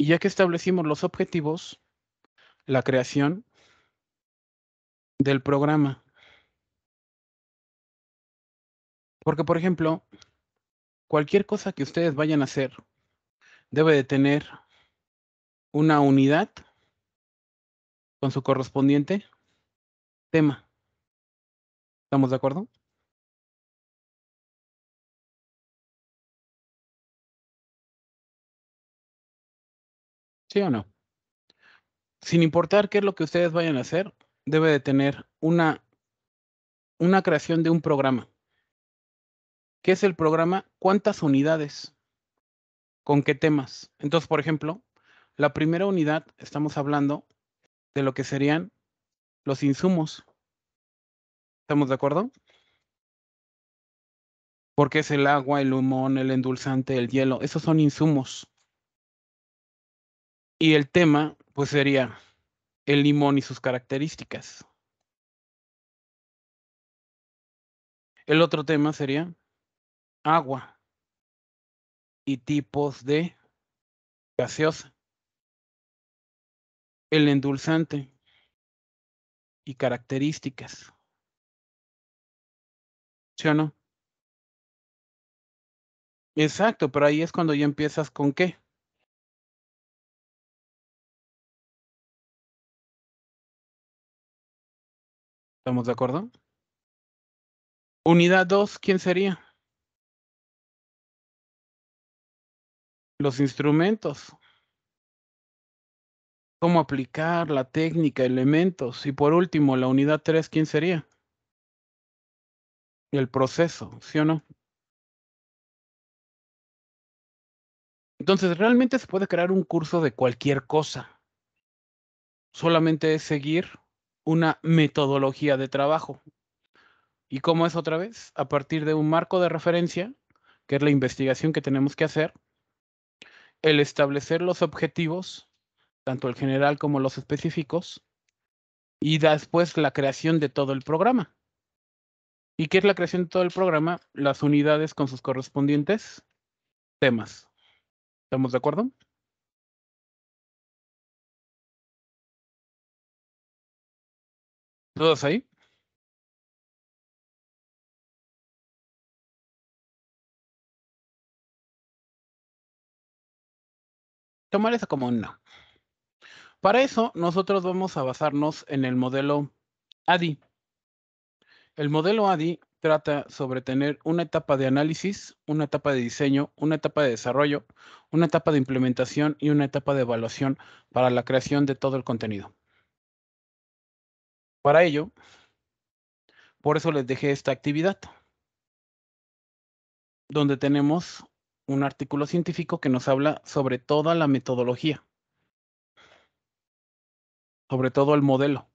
Y ya que establecimos los objetivos, la creación del programa. Porque, por ejemplo, cualquier cosa que ustedes vayan a hacer debe de tener una unidad con su correspondiente tema. ¿Estamos de acuerdo? ¿Sí o no? Sin importar qué es lo que ustedes vayan a hacer, debe de tener una, una creación de un programa. ¿Qué es el programa? ¿Cuántas unidades? ¿Con qué temas? Entonces, por ejemplo, la primera unidad estamos hablando de lo que serían los insumos. ¿Estamos de acuerdo? Porque es el agua, el limón, el endulzante, el hielo, esos son insumos. Y el tema, pues sería el limón y sus características. El otro tema sería agua y tipos de gaseosa el endulzante y características. ¿Sí o no? Exacto, pero ahí es cuando ya empiezas con qué. ¿Estamos de acuerdo? Unidad 2, ¿quién sería? Los instrumentos cómo aplicar la técnica, elementos y por último, la unidad 3, ¿quién sería? El proceso, ¿sí o no? Entonces, realmente se puede crear un curso de cualquier cosa. Solamente es seguir una metodología de trabajo. ¿Y cómo es otra vez? A partir de un marco de referencia, que es la investigación que tenemos que hacer, el establecer los objetivos tanto el general como los específicos, y después la creación de todo el programa. ¿Y qué es la creación de todo el programa? Las unidades con sus correspondientes temas. ¿Estamos de acuerdo? ¿Todos ahí? Tomar eso como un no. Para eso, nosotros vamos a basarnos en el modelo ADI. El modelo ADI trata sobre tener una etapa de análisis, una etapa de diseño, una etapa de desarrollo, una etapa de implementación y una etapa de evaluación para la creación de todo el contenido. Para ello, por eso les dejé esta actividad, donde tenemos un artículo científico que nos habla sobre toda la metodología sobre todo el modelo.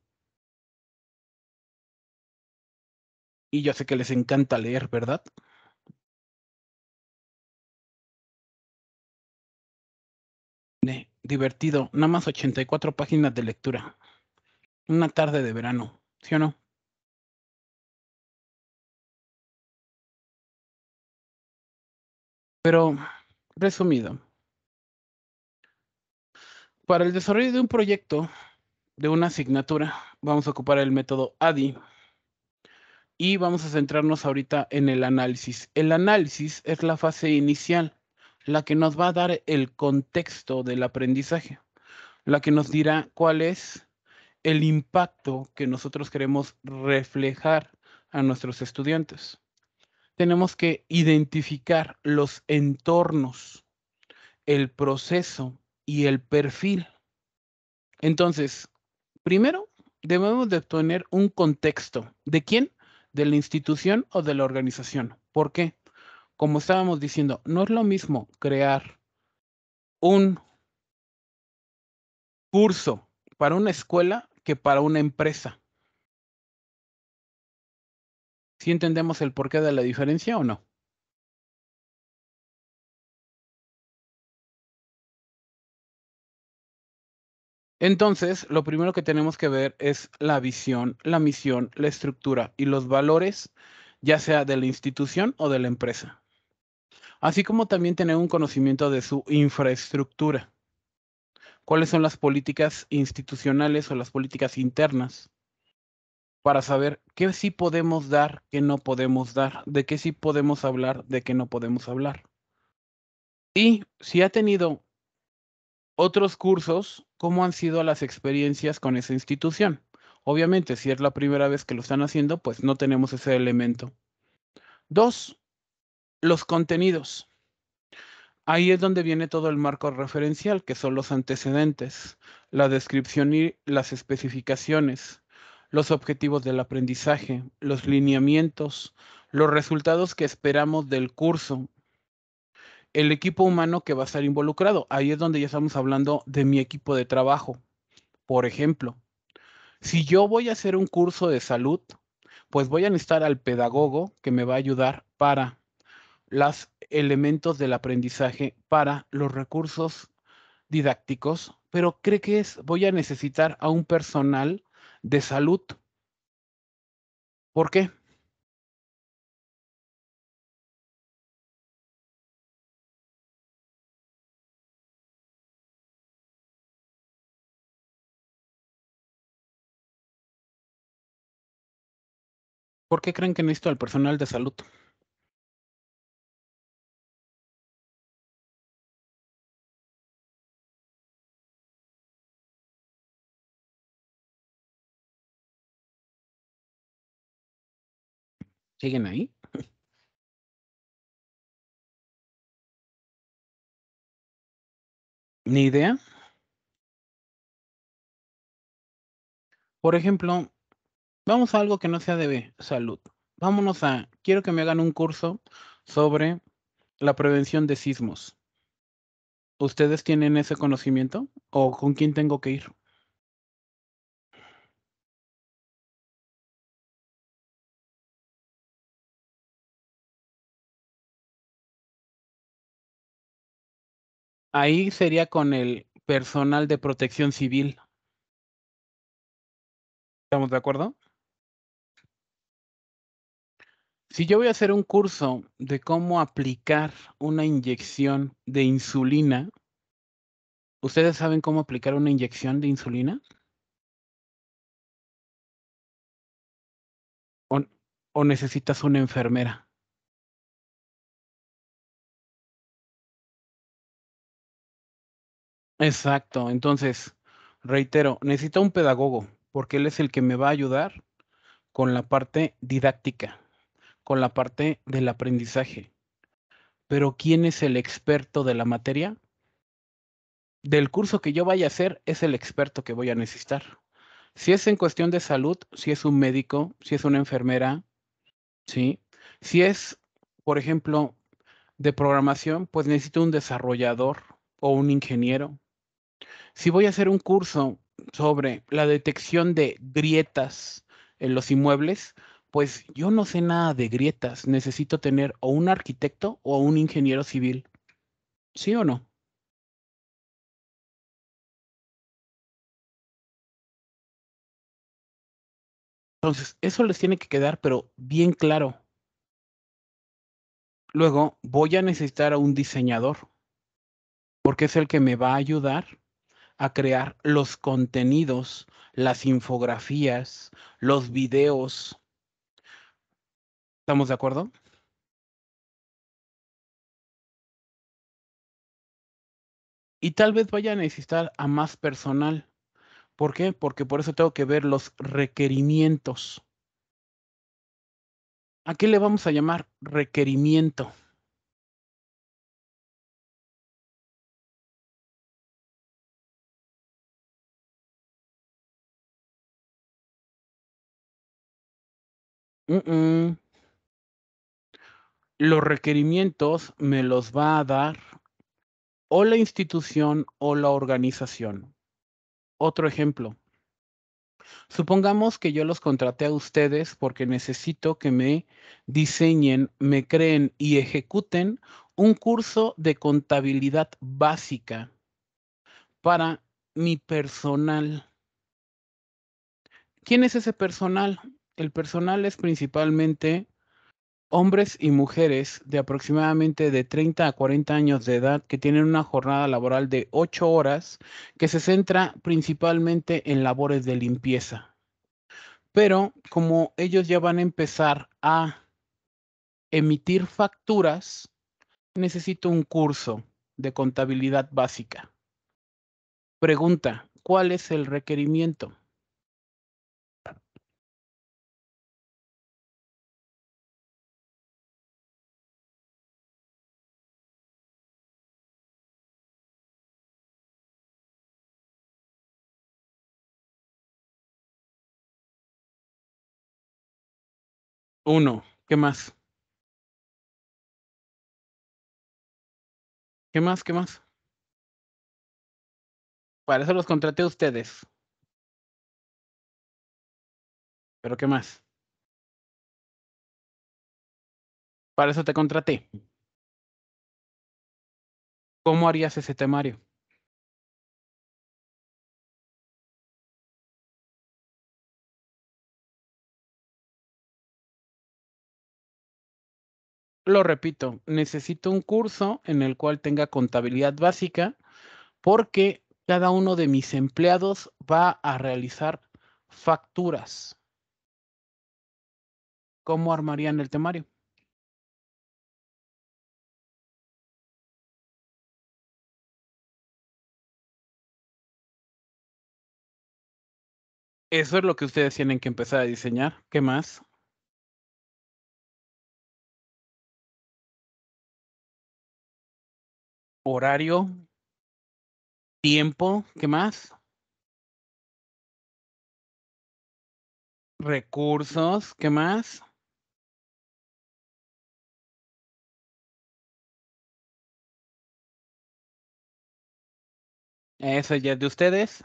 Y yo sé que les encanta leer, ¿verdad? divertido, nada más 84 páginas de lectura. Una tarde de verano, ¿sí o no? Pero, resumido, para el desarrollo de un proyecto de una asignatura, vamos a ocupar el método ADI y vamos a centrarnos ahorita en el análisis. El análisis es la fase inicial, la que nos va a dar el contexto del aprendizaje, la que nos dirá cuál es el impacto que nosotros queremos reflejar a nuestros estudiantes. Tenemos que identificar los entornos, el proceso y el perfil. Entonces, Primero, debemos de obtener un contexto. ¿De quién? ¿De la institución o de la organización? ¿Por qué? Como estábamos diciendo, no es lo mismo crear un curso para una escuela que para una empresa. Si entendemos el porqué de la diferencia o no? Entonces, lo primero que tenemos que ver es la visión, la misión, la estructura y los valores, ya sea de la institución o de la empresa. Así como también tener un conocimiento de su infraestructura. ¿Cuáles son las políticas institucionales o las políticas internas? Para saber qué sí podemos dar, qué no podemos dar, de qué sí podemos hablar, de qué no podemos hablar. Y si ha tenido otros cursos cómo han sido las experiencias con esa institución. Obviamente, si es la primera vez que lo están haciendo, pues no tenemos ese elemento. Dos, los contenidos. Ahí es donde viene todo el marco referencial, que son los antecedentes, la descripción y las especificaciones, los objetivos del aprendizaje, los lineamientos, los resultados que esperamos del curso, el equipo humano que va a estar involucrado. Ahí es donde ya estamos hablando de mi equipo de trabajo. Por ejemplo, si yo voy a hacer un curso de salud, pues voy a necesitar al pedagogo que me va a ayudar para los elementos del aprendizaje, para los recursos didácticos, pero creo que es, voy a necesitar a un personal de salud. ¿Por qué? ¿Por qué creen que necesito al personal de salud? ¿Siguen ahí? Ni idea. Por ejemplo, Vamos a algo que no sea de salud. Vámonos a, quiero que me hagan un curso sobre la prevención de sismos. ¿Ustedes tienen ese conocimiento o con quién tengo que ir? Ahí sería con el personal de protección civil. ¿Estamos de acuerdo? si yo voy a hacer un curso de cómo aplicar una inyección de insulina, ¿ustedes saben cómo aplicar una inyección de insulina? ¿O, necesitas una enfermera? Exacto, entonces, reitero, necesito un pedagogo porque él es el que me va a ayudar con la parte didáctica con la parte del aprendizaje. Pero ¿quién es el experto de la materia? Del curso que yo vaya a hacer es el experto que voy a necesitar. Si es en cuestión de salud, si es un médico, si es una enfermera, ¿sí? Si es, por ejemplo, de programación, pues necesito un desarrollador o un ingeniero. Si voy a hacer un curso sobre la detección de grietas en los inmuebles, pues yo no sé nada de grietas, necesito tener o un arquitecto o un ingeniero civil. ¿Sí o no? Entonces, eso les tiene que quedar, pero bien claro. Luego, voy a necesitar a un diseñador, porque es el que me va a ayudar a crear los contenidos, las infografías, los videos, ¿Estamos de acuerdo? Y tal vez vaya a necesitar a más personal. ¿Por qué? Porque por eso tengo que ver los requerimientos. ¿A qué le vamos a llamar requerimiento? Mm, mm los requerimientos me los va a dar o la institución o la organización. Otro ejemplo. Supongamos que yo los contraté a ustedes porque necesito que me diseñen, me creen y ejecuten un curso de contabilidad básica para mi personal. ¿Quién es ese personal? El personal es principalmente hombres y mujeres de aproximadamente de 30 a 40 años de edad que tienen una jornada laboral de 8 horas que se centra principalmente en labores de limpieza. Pero como ellos ya van a empezar a emitir facturas, necesito un curso de contabilidad básica. Pregunta, ¿cuál es el requerimiento? Uno, ¿qué más? ¿Qué más? ¿Qué más? Para eso los contraté a ustedes. Pero ¿qué más? Para eso te contraté. ¿Cómo harías ese temario? lo repito, necesito un curso en el cual tenga contabilidad básica porque cada uno de mis empleados va a realizar facturas. ¿Cómo armarían el temario? Eso es lo que ustedes tienen que empezar a diseñar. ¿Qué más? horario, tiempo, ¿qué más? Recursos, ¿qué más? Eso ya es de ustedes.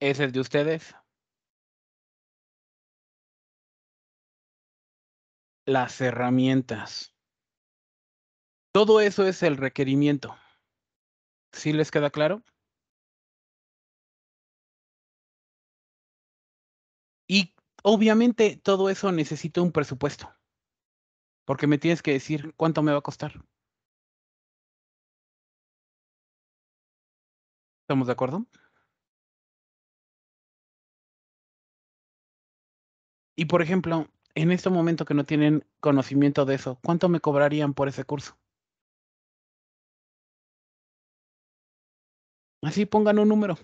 Ese es de ustedes. las herramientas. Todo eso es el requerimiento. ¿Sí les queda claro? Y obviamente todo eso necesita un presupuesto, porque me tienes que decir cuánto me va a costar. ¿Estamos de acuerdo? Y por ejemplo, en este momento que no tienen conocimiento de eso, ¿cuánto me cobrarían por ese curso? Así pongan un número.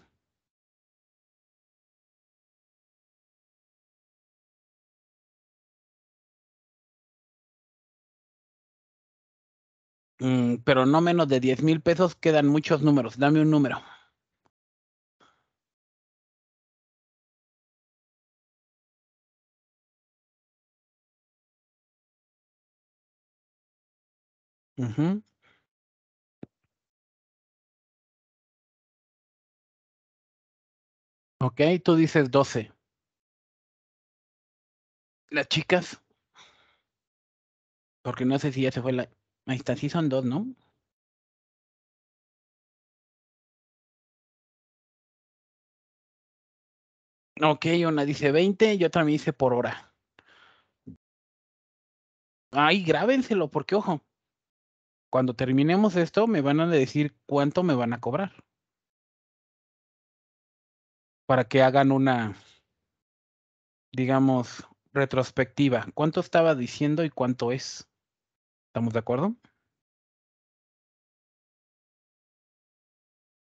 Mm, pero no menos de 10 mil pesos quedan muchos números. Dame un número. mhm okay tú dices 12. ¿Las chicas? Porque no sé si ya se fue la ahí está, sí son dos, ¿no? Ok, una dice 20 y otra me dice por hora. Ay, grábenselo, porque ojo cuando terminemos esto, me van a decir cuánto me van a cobrar. Para que hagan una, digamos, retrospectiva. ¿Cuánto estaba diciendo y cuánto es? ¿Estamos de acuerdo?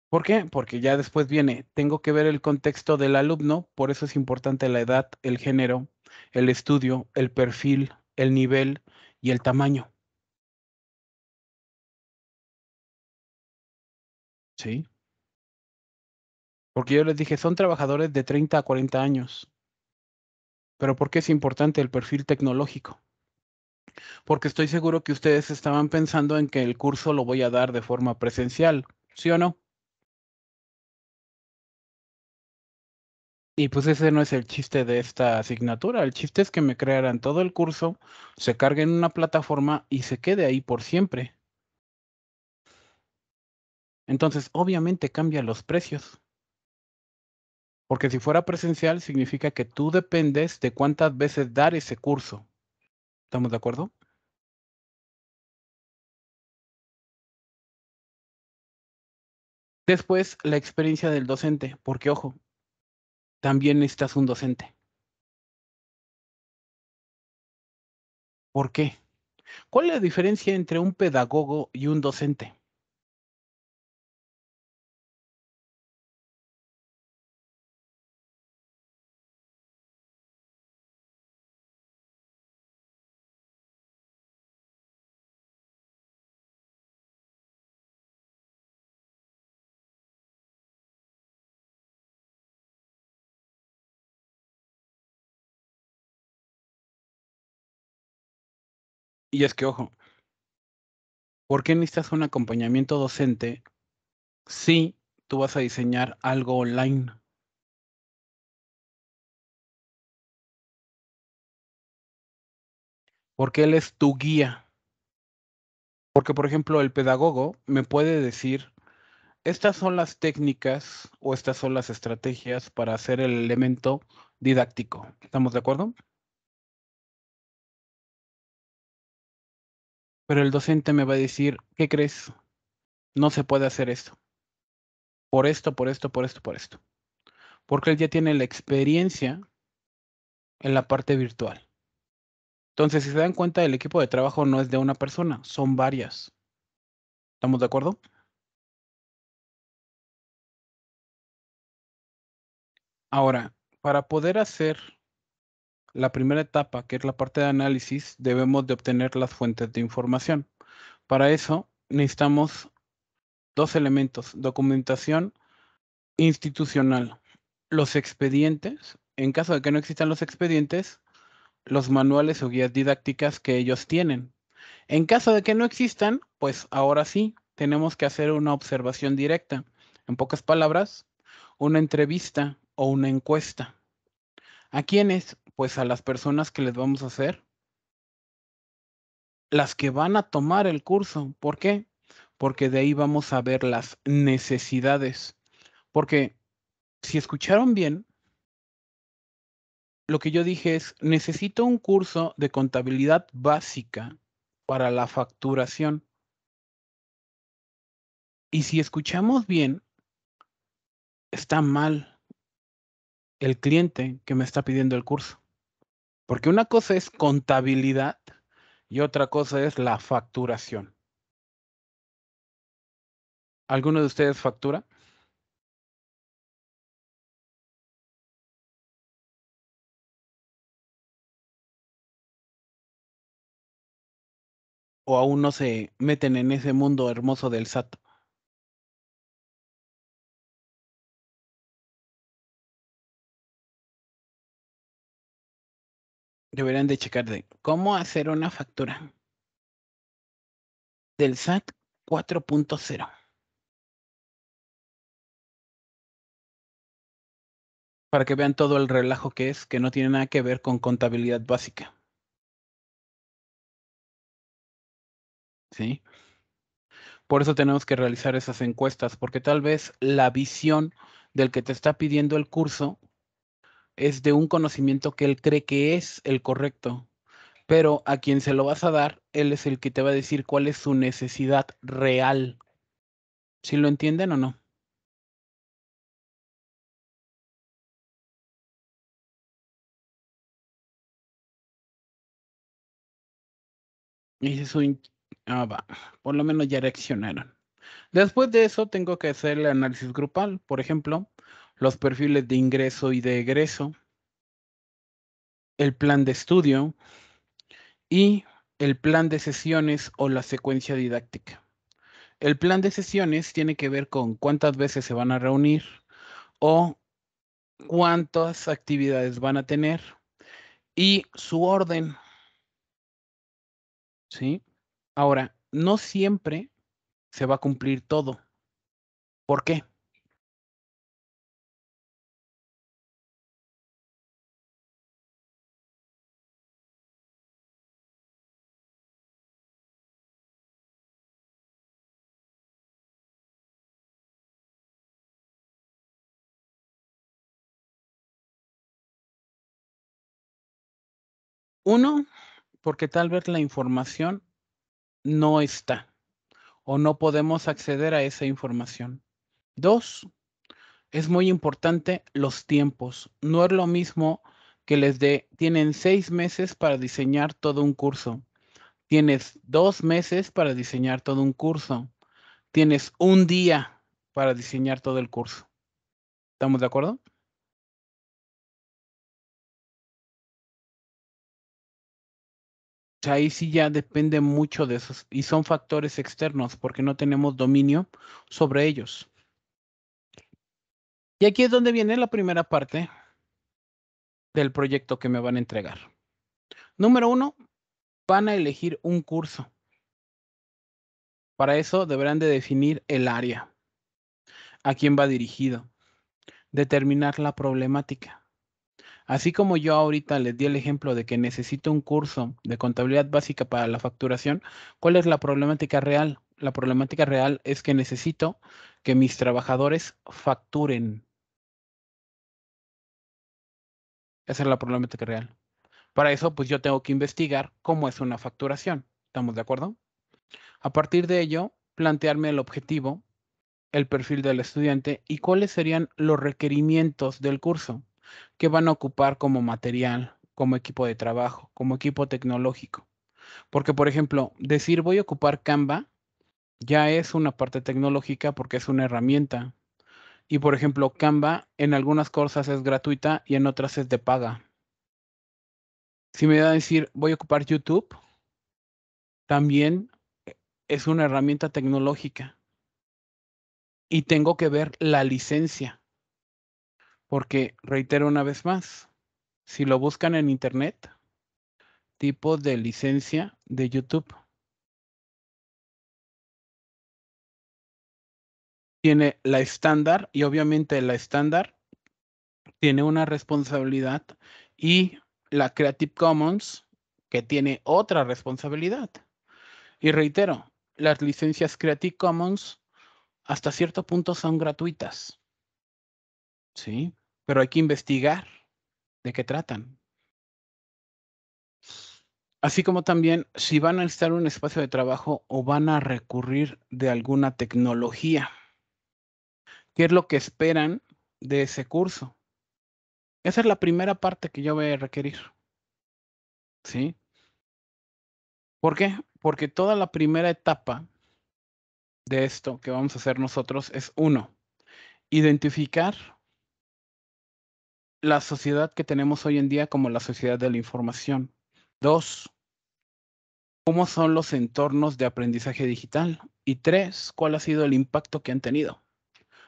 ¿Por qué? Porque ya después viene, tengo que ver el contexto del alumno, por eso es importante la edad, el género, el estudio, el perfil, el nivel y el tamaño. Sí. Porque yo les dije, son trabajadores de 30 a 40 años. Pero ¿por qué es importante el perfil tecnológico? Porque estoy seguro que ustedes estaban pensando en que el curso lo voy a dar de forma presencial, ¿sí o no? Y pues ese no es el chiste de esta asignatura. El chiste es que me crearan todo el curso, se cargue en una plataforma y se quede ahí por siempre. Entonces, obviamente cambia los precios. Porque si fuera presencial, significa que tú dependes de cuántas veces dar ese curso. ¿Estamos de acuerdo? Después, la experiencia del docente, porque ojo, también necesitas un docente. ¿Por qué? ¿Cuál es la diferencia entre un pedagogo y un docente? Y es que, ojo, ¿por qué necesitas un acompañamiento docente si tú vas a diseñar algo online? Porque él es tu guía. Porque, por ejemplo, el pedagogo me puede decir, estas son las técnicas o estas son las estrategias para hacer el elemento didáctico. ¿Estamos de acuerdo? pero el docente me va a decir, ¿qué crees? No se puede hacer esto. Por esto, por esto, por esto, por esto. Porque él ya tiene la experiencia en la parte virtual. Entonces, si se dan cuenta, el equipo de trabajo no es de una persona, son varias. ¿Estamos de acuerdo? Ahora, para poder hacer la primera etapa, que es la parte de análisis, debemos de obtener las fuentes de información. Para eso necesitamos dos elementos, documentación institucional, los expedientes, en caso de que no existan los expedientes, los manuales o guías didácticas que ellos tienen. En caso de que no existan, pues ahora sí, tenemos que hacer una observación directa. En pocas palabras, una entrevista o una encuesta. ¿A quiénes? pues a las personas que les vamos a hacer, las que van a tomar el curso. ¿Por qué? Porque de ahí vamos a ver las necesidades. Porque si escucharon bien, lo que yo dije es, necesito un curso de contabilidad básica para la facturación. Y si escuchamos bien, está mal el cliente que me está pidiendo el curso. Porque una cosa es contabilidad y otra cosa es la facturación. ¿Alguno de ustedes factura? ¿O aún no se meten en ese mundo hermoso del SAT? deberían de checar de cómo hacer una factura del SAT 4.0. Para que vean todo el relajo que es, que no tiene nada que ver con contabilidad básica. ¿Sí? Por eso tenemos que realizar esas encuestas, porque tal vez la visión del que te está pidiendo el curso es de un conocimiento que él cree que es el correcto, pero a quien se lo vas a dar, él es el que te va a decir cuál es su necesidad real. ¿Sí lo entienden o no? Y eso, ah, va. Por lo menos ya reaccionaron. Después de eso, tengo que hacer el análisis grupal. Por ejemplo, los perfiles de ingreso y de egreso, el plan de estudio y el plan de sesiones o la secuencia didáctica. El plan de sesiones tiene que ver con cuántas veces se van a reunir o cuántas actividades van a tener y su orden. ¿Sí? Ahora, no siempre se va a cumplir todo. ¿Por qué? Uno, porque tal vez la información no está o no podemos acceder a esa información. Dos, es muy importante los tiempos. No es lo mismo que les dé, tienen seis meses para diseñar todo un curso. Tienes dos meses para diseñar todo un curso. Tienes un día para diseñar todo el curso. ¿Estamos de acuerdo? ahí sí ya depende mucho de esos y son factores externos porque no tenemos dominio sobre ellos. Y aquí es donde viene la primera parte del proyecto que me van a entregar. Número uno, van a elegir un curso. Para eso deberán de definir el área, a quién va dirigido, determinar la problemática, Así como yo ahorita les di el ejemplo de que necesito un curso de contabilidad básica para la facturación, ¿cuál es la problemática real? La problemática real es que necesito que mis trabajadores facturen. Esa es la problemática real. Para eso, pues yo tengo que investigar cómo es una facturación. ¿Estamos de acuerdo? A partir de ello, plantearme el objetivo, el perfil del estudiante y cuáles serían los requerimientos del curso que van a ocupar como material, como equipo de trabajo, como equipo tecnológico. Porque, por ejemplo, decir voy a ocupar Canva ya es una parte tecnológica porque es una herramienta. Y, por ejemplo, Canva en algunas cosas es gratuita y en otras es de paga. Si me da a decir voy a ocupar YouTube, también es una herramienta tecnológica. Y tengo que ver la licencia. Porque, reitero una vez más, si lo buscan en Internet, tipo de licencia de YouTube. Tiene la estándar y obviamente la estándar tiene una responsabilidad y la Creative Commons que tiene otra responsabilidad. Y reitero, las licencias Creative Commons hasta cierto punto son gratuitas. ¿Sí? pero hay que investigar de qué tratan. Así como también si van a estar un espacio de trabajo o van a recurrir de alguna tecnología. ¿Qué es lo que esperan de ese curso? Esa es la primera parte que yo voy a requerir. ¿Sí? ¿Por qué? Porque toda la primera etapa de esto que vamos a hacer nosotros es uno, identificar la sociedad que tenemos hoy en día como la sociedad de la información. Dos, ¿cómo son los entornos de aprendizaje digital? Y tres, ¿cuál ha sido el impacto que han tenido?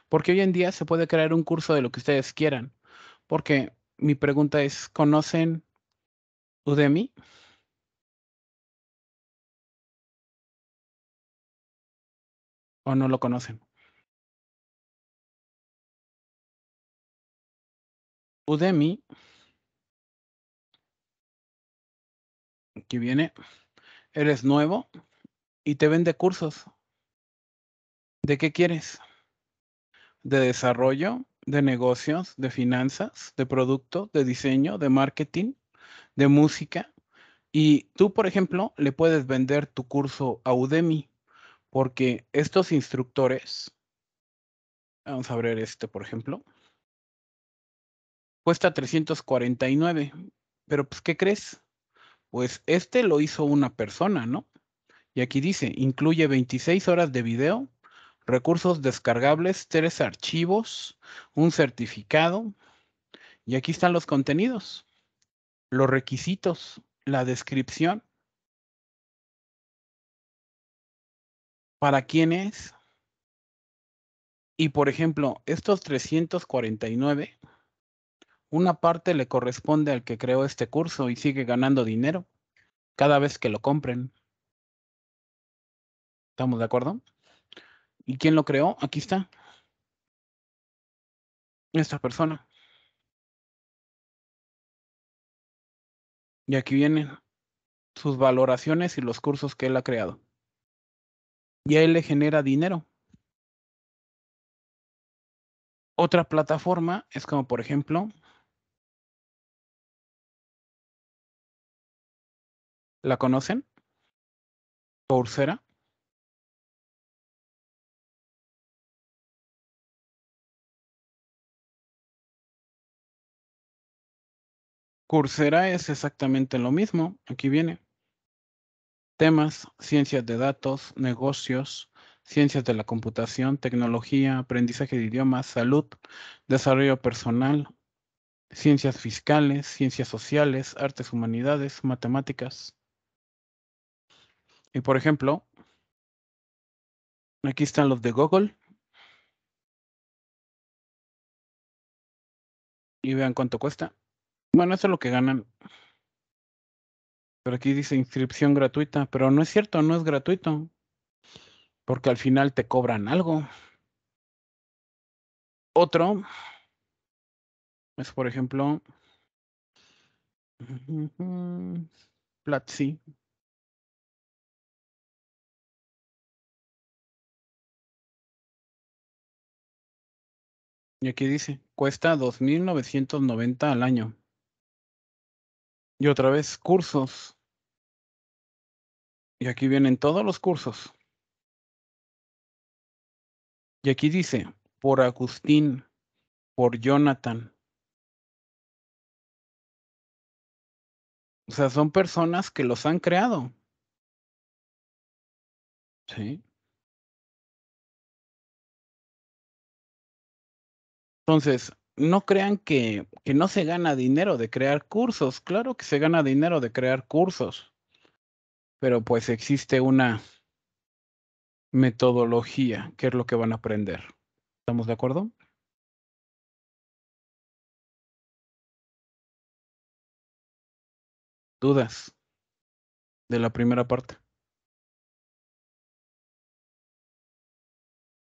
Porque hoy en día se puede crear un curso de lo que ustedes quieran. Porque mi pregunta es, ¿conocen Udemy? ¿O no lo conocen? Udemy, aquí viene, eres nuevo y te vende cursos. ¿De qué quieres? ¿De desarrollo? ¿De negocios? ¿De finanzas? ¿De producto? ¿De diseño? ¿De marketing? ¿De música? Y tú, por ejemplo, le puedes vender tu curso a Udemy porque estos instructores, vamos a abrir este, por ejemplo, Cuesta 349. Pero pues, ¿qué crees? Pues este lo hizo una persona, ¿no? Y aquí dice, incluye 26 horas de video, recursos descargables, tres archivos, un certificado. Y aquí están los contenidos, los requisitos, la descripción. ¿Para quién es? Y por ejemplo, estos 349 una parte le corresponde al que creó este curso y sigue ganando dinero cada vez que lo compren. ¿Estamos de acuerdo? ¿Y quién lo creó? Aquí está. Esta persona. Y aquí vienen sus valoraciones y los cursos que él ha creado. Y a él le genera dinero. Otra plataforma es como por ejemplo ¿La conocen? ¿Coursera? Coursera es exactamente lo mismo. Aquí viene. Temas, ciencias de datos, negocios, ciencias de la computación, tecnología, aprendizaje de idiomas, salud, desarrollo personal, ciencias fiscales, ciencias sociales, artes humanidades, matemáticas. Y por ejemplo, aquí están los de Google. Y vean cuánto cuesta. Bueno, eso es lo que ganan. Pero aquí dice inscripción gratuita, pero no es cierto, no es gratuito. Porque al final te cobran algo. Otro es, por ejemplo, Platzi. Y aquí dice, cuesta 2.990 al año. Y otra vez, cursos. Y aquí vienen todos los cursos. Y aquí dice, por Agustín, por Jonathan. O sea, son personas que los han creado. Sí. Entonces, no crean que, que no se gana dinero de crear cursos. Claro que se gana dinero de crear cursos, pero pues existe una metodología, que es lo que van a aprender. ¿Estamos de acuerdo? ¿Dudas de la primera parte?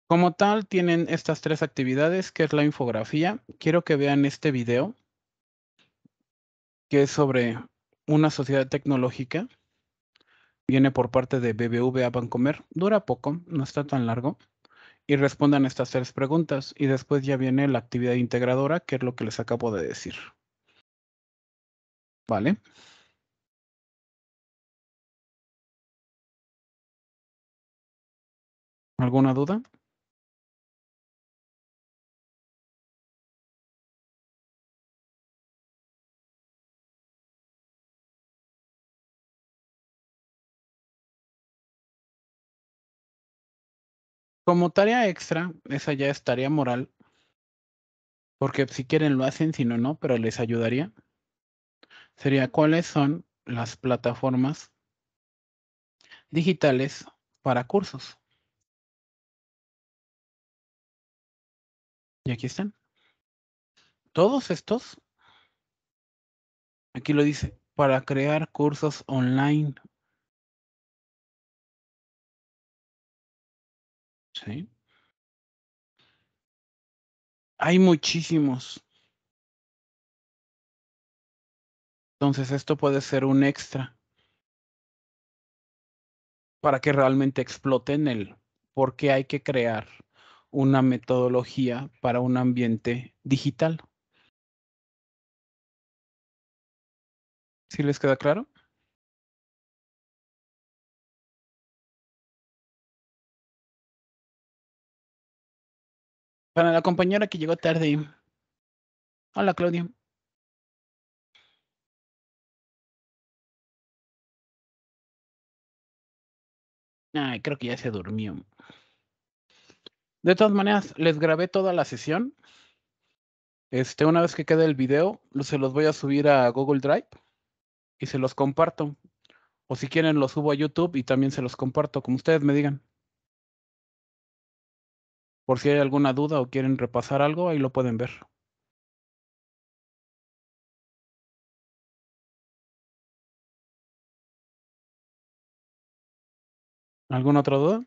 Como tal, tienen estas tres actividades, que es la infografía. Quiero que vean este video, que es sobre una sociedad tecnológica. Viene por parte de BBVA Bancomer. Dura poco, no está tan largo. Y respondan estas tres preguntas. Y después ya viene la actividad integradora, que es lo que les acabo de decir. ¿Vale? ¿Alguna duda? Como tarea extra, esa ya es tarea moral, porque si quieren lo hacen, si no, no, pero les ayudaría. Sería cuáles son las plataformas digitales para cursos. Y aquí están. Todos estos, aquí lo dice, para crear cursos online Hay muchísimos. Entonces esto puede ser un extra para que realmente exploten el por qué hay que crear una metodología para un ambiente digital. ¿Sí les queda claro? Para la compañera que llegó tarde. Hola, Claudia. Ay, creo que ya se durmió. De todas maneras, les grabé toda la sesión. Este, una vez que quede el video, se los voy a subir a Google Drive y se los comparto. O si quieren, los subo a YouTube y también se los comparto, como ustedes me digan. Por si hay alguna duda o quieren repasar algo, ahí lo pueden ver. ¿Alguna otra duda?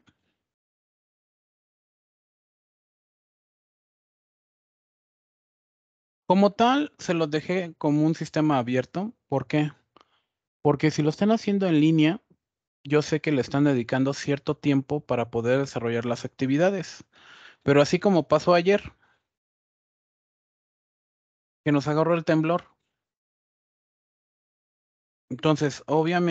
Como tal, se los dejé como un sistema abierto. ¿Por qué? Porque si lo están haciendo en línea, yo sé que le están dedicando cierto tiempo para poder desarrollar las actividades. Pero así como pasó ayer, que nos agarró el temblor. Entonces, obviamente...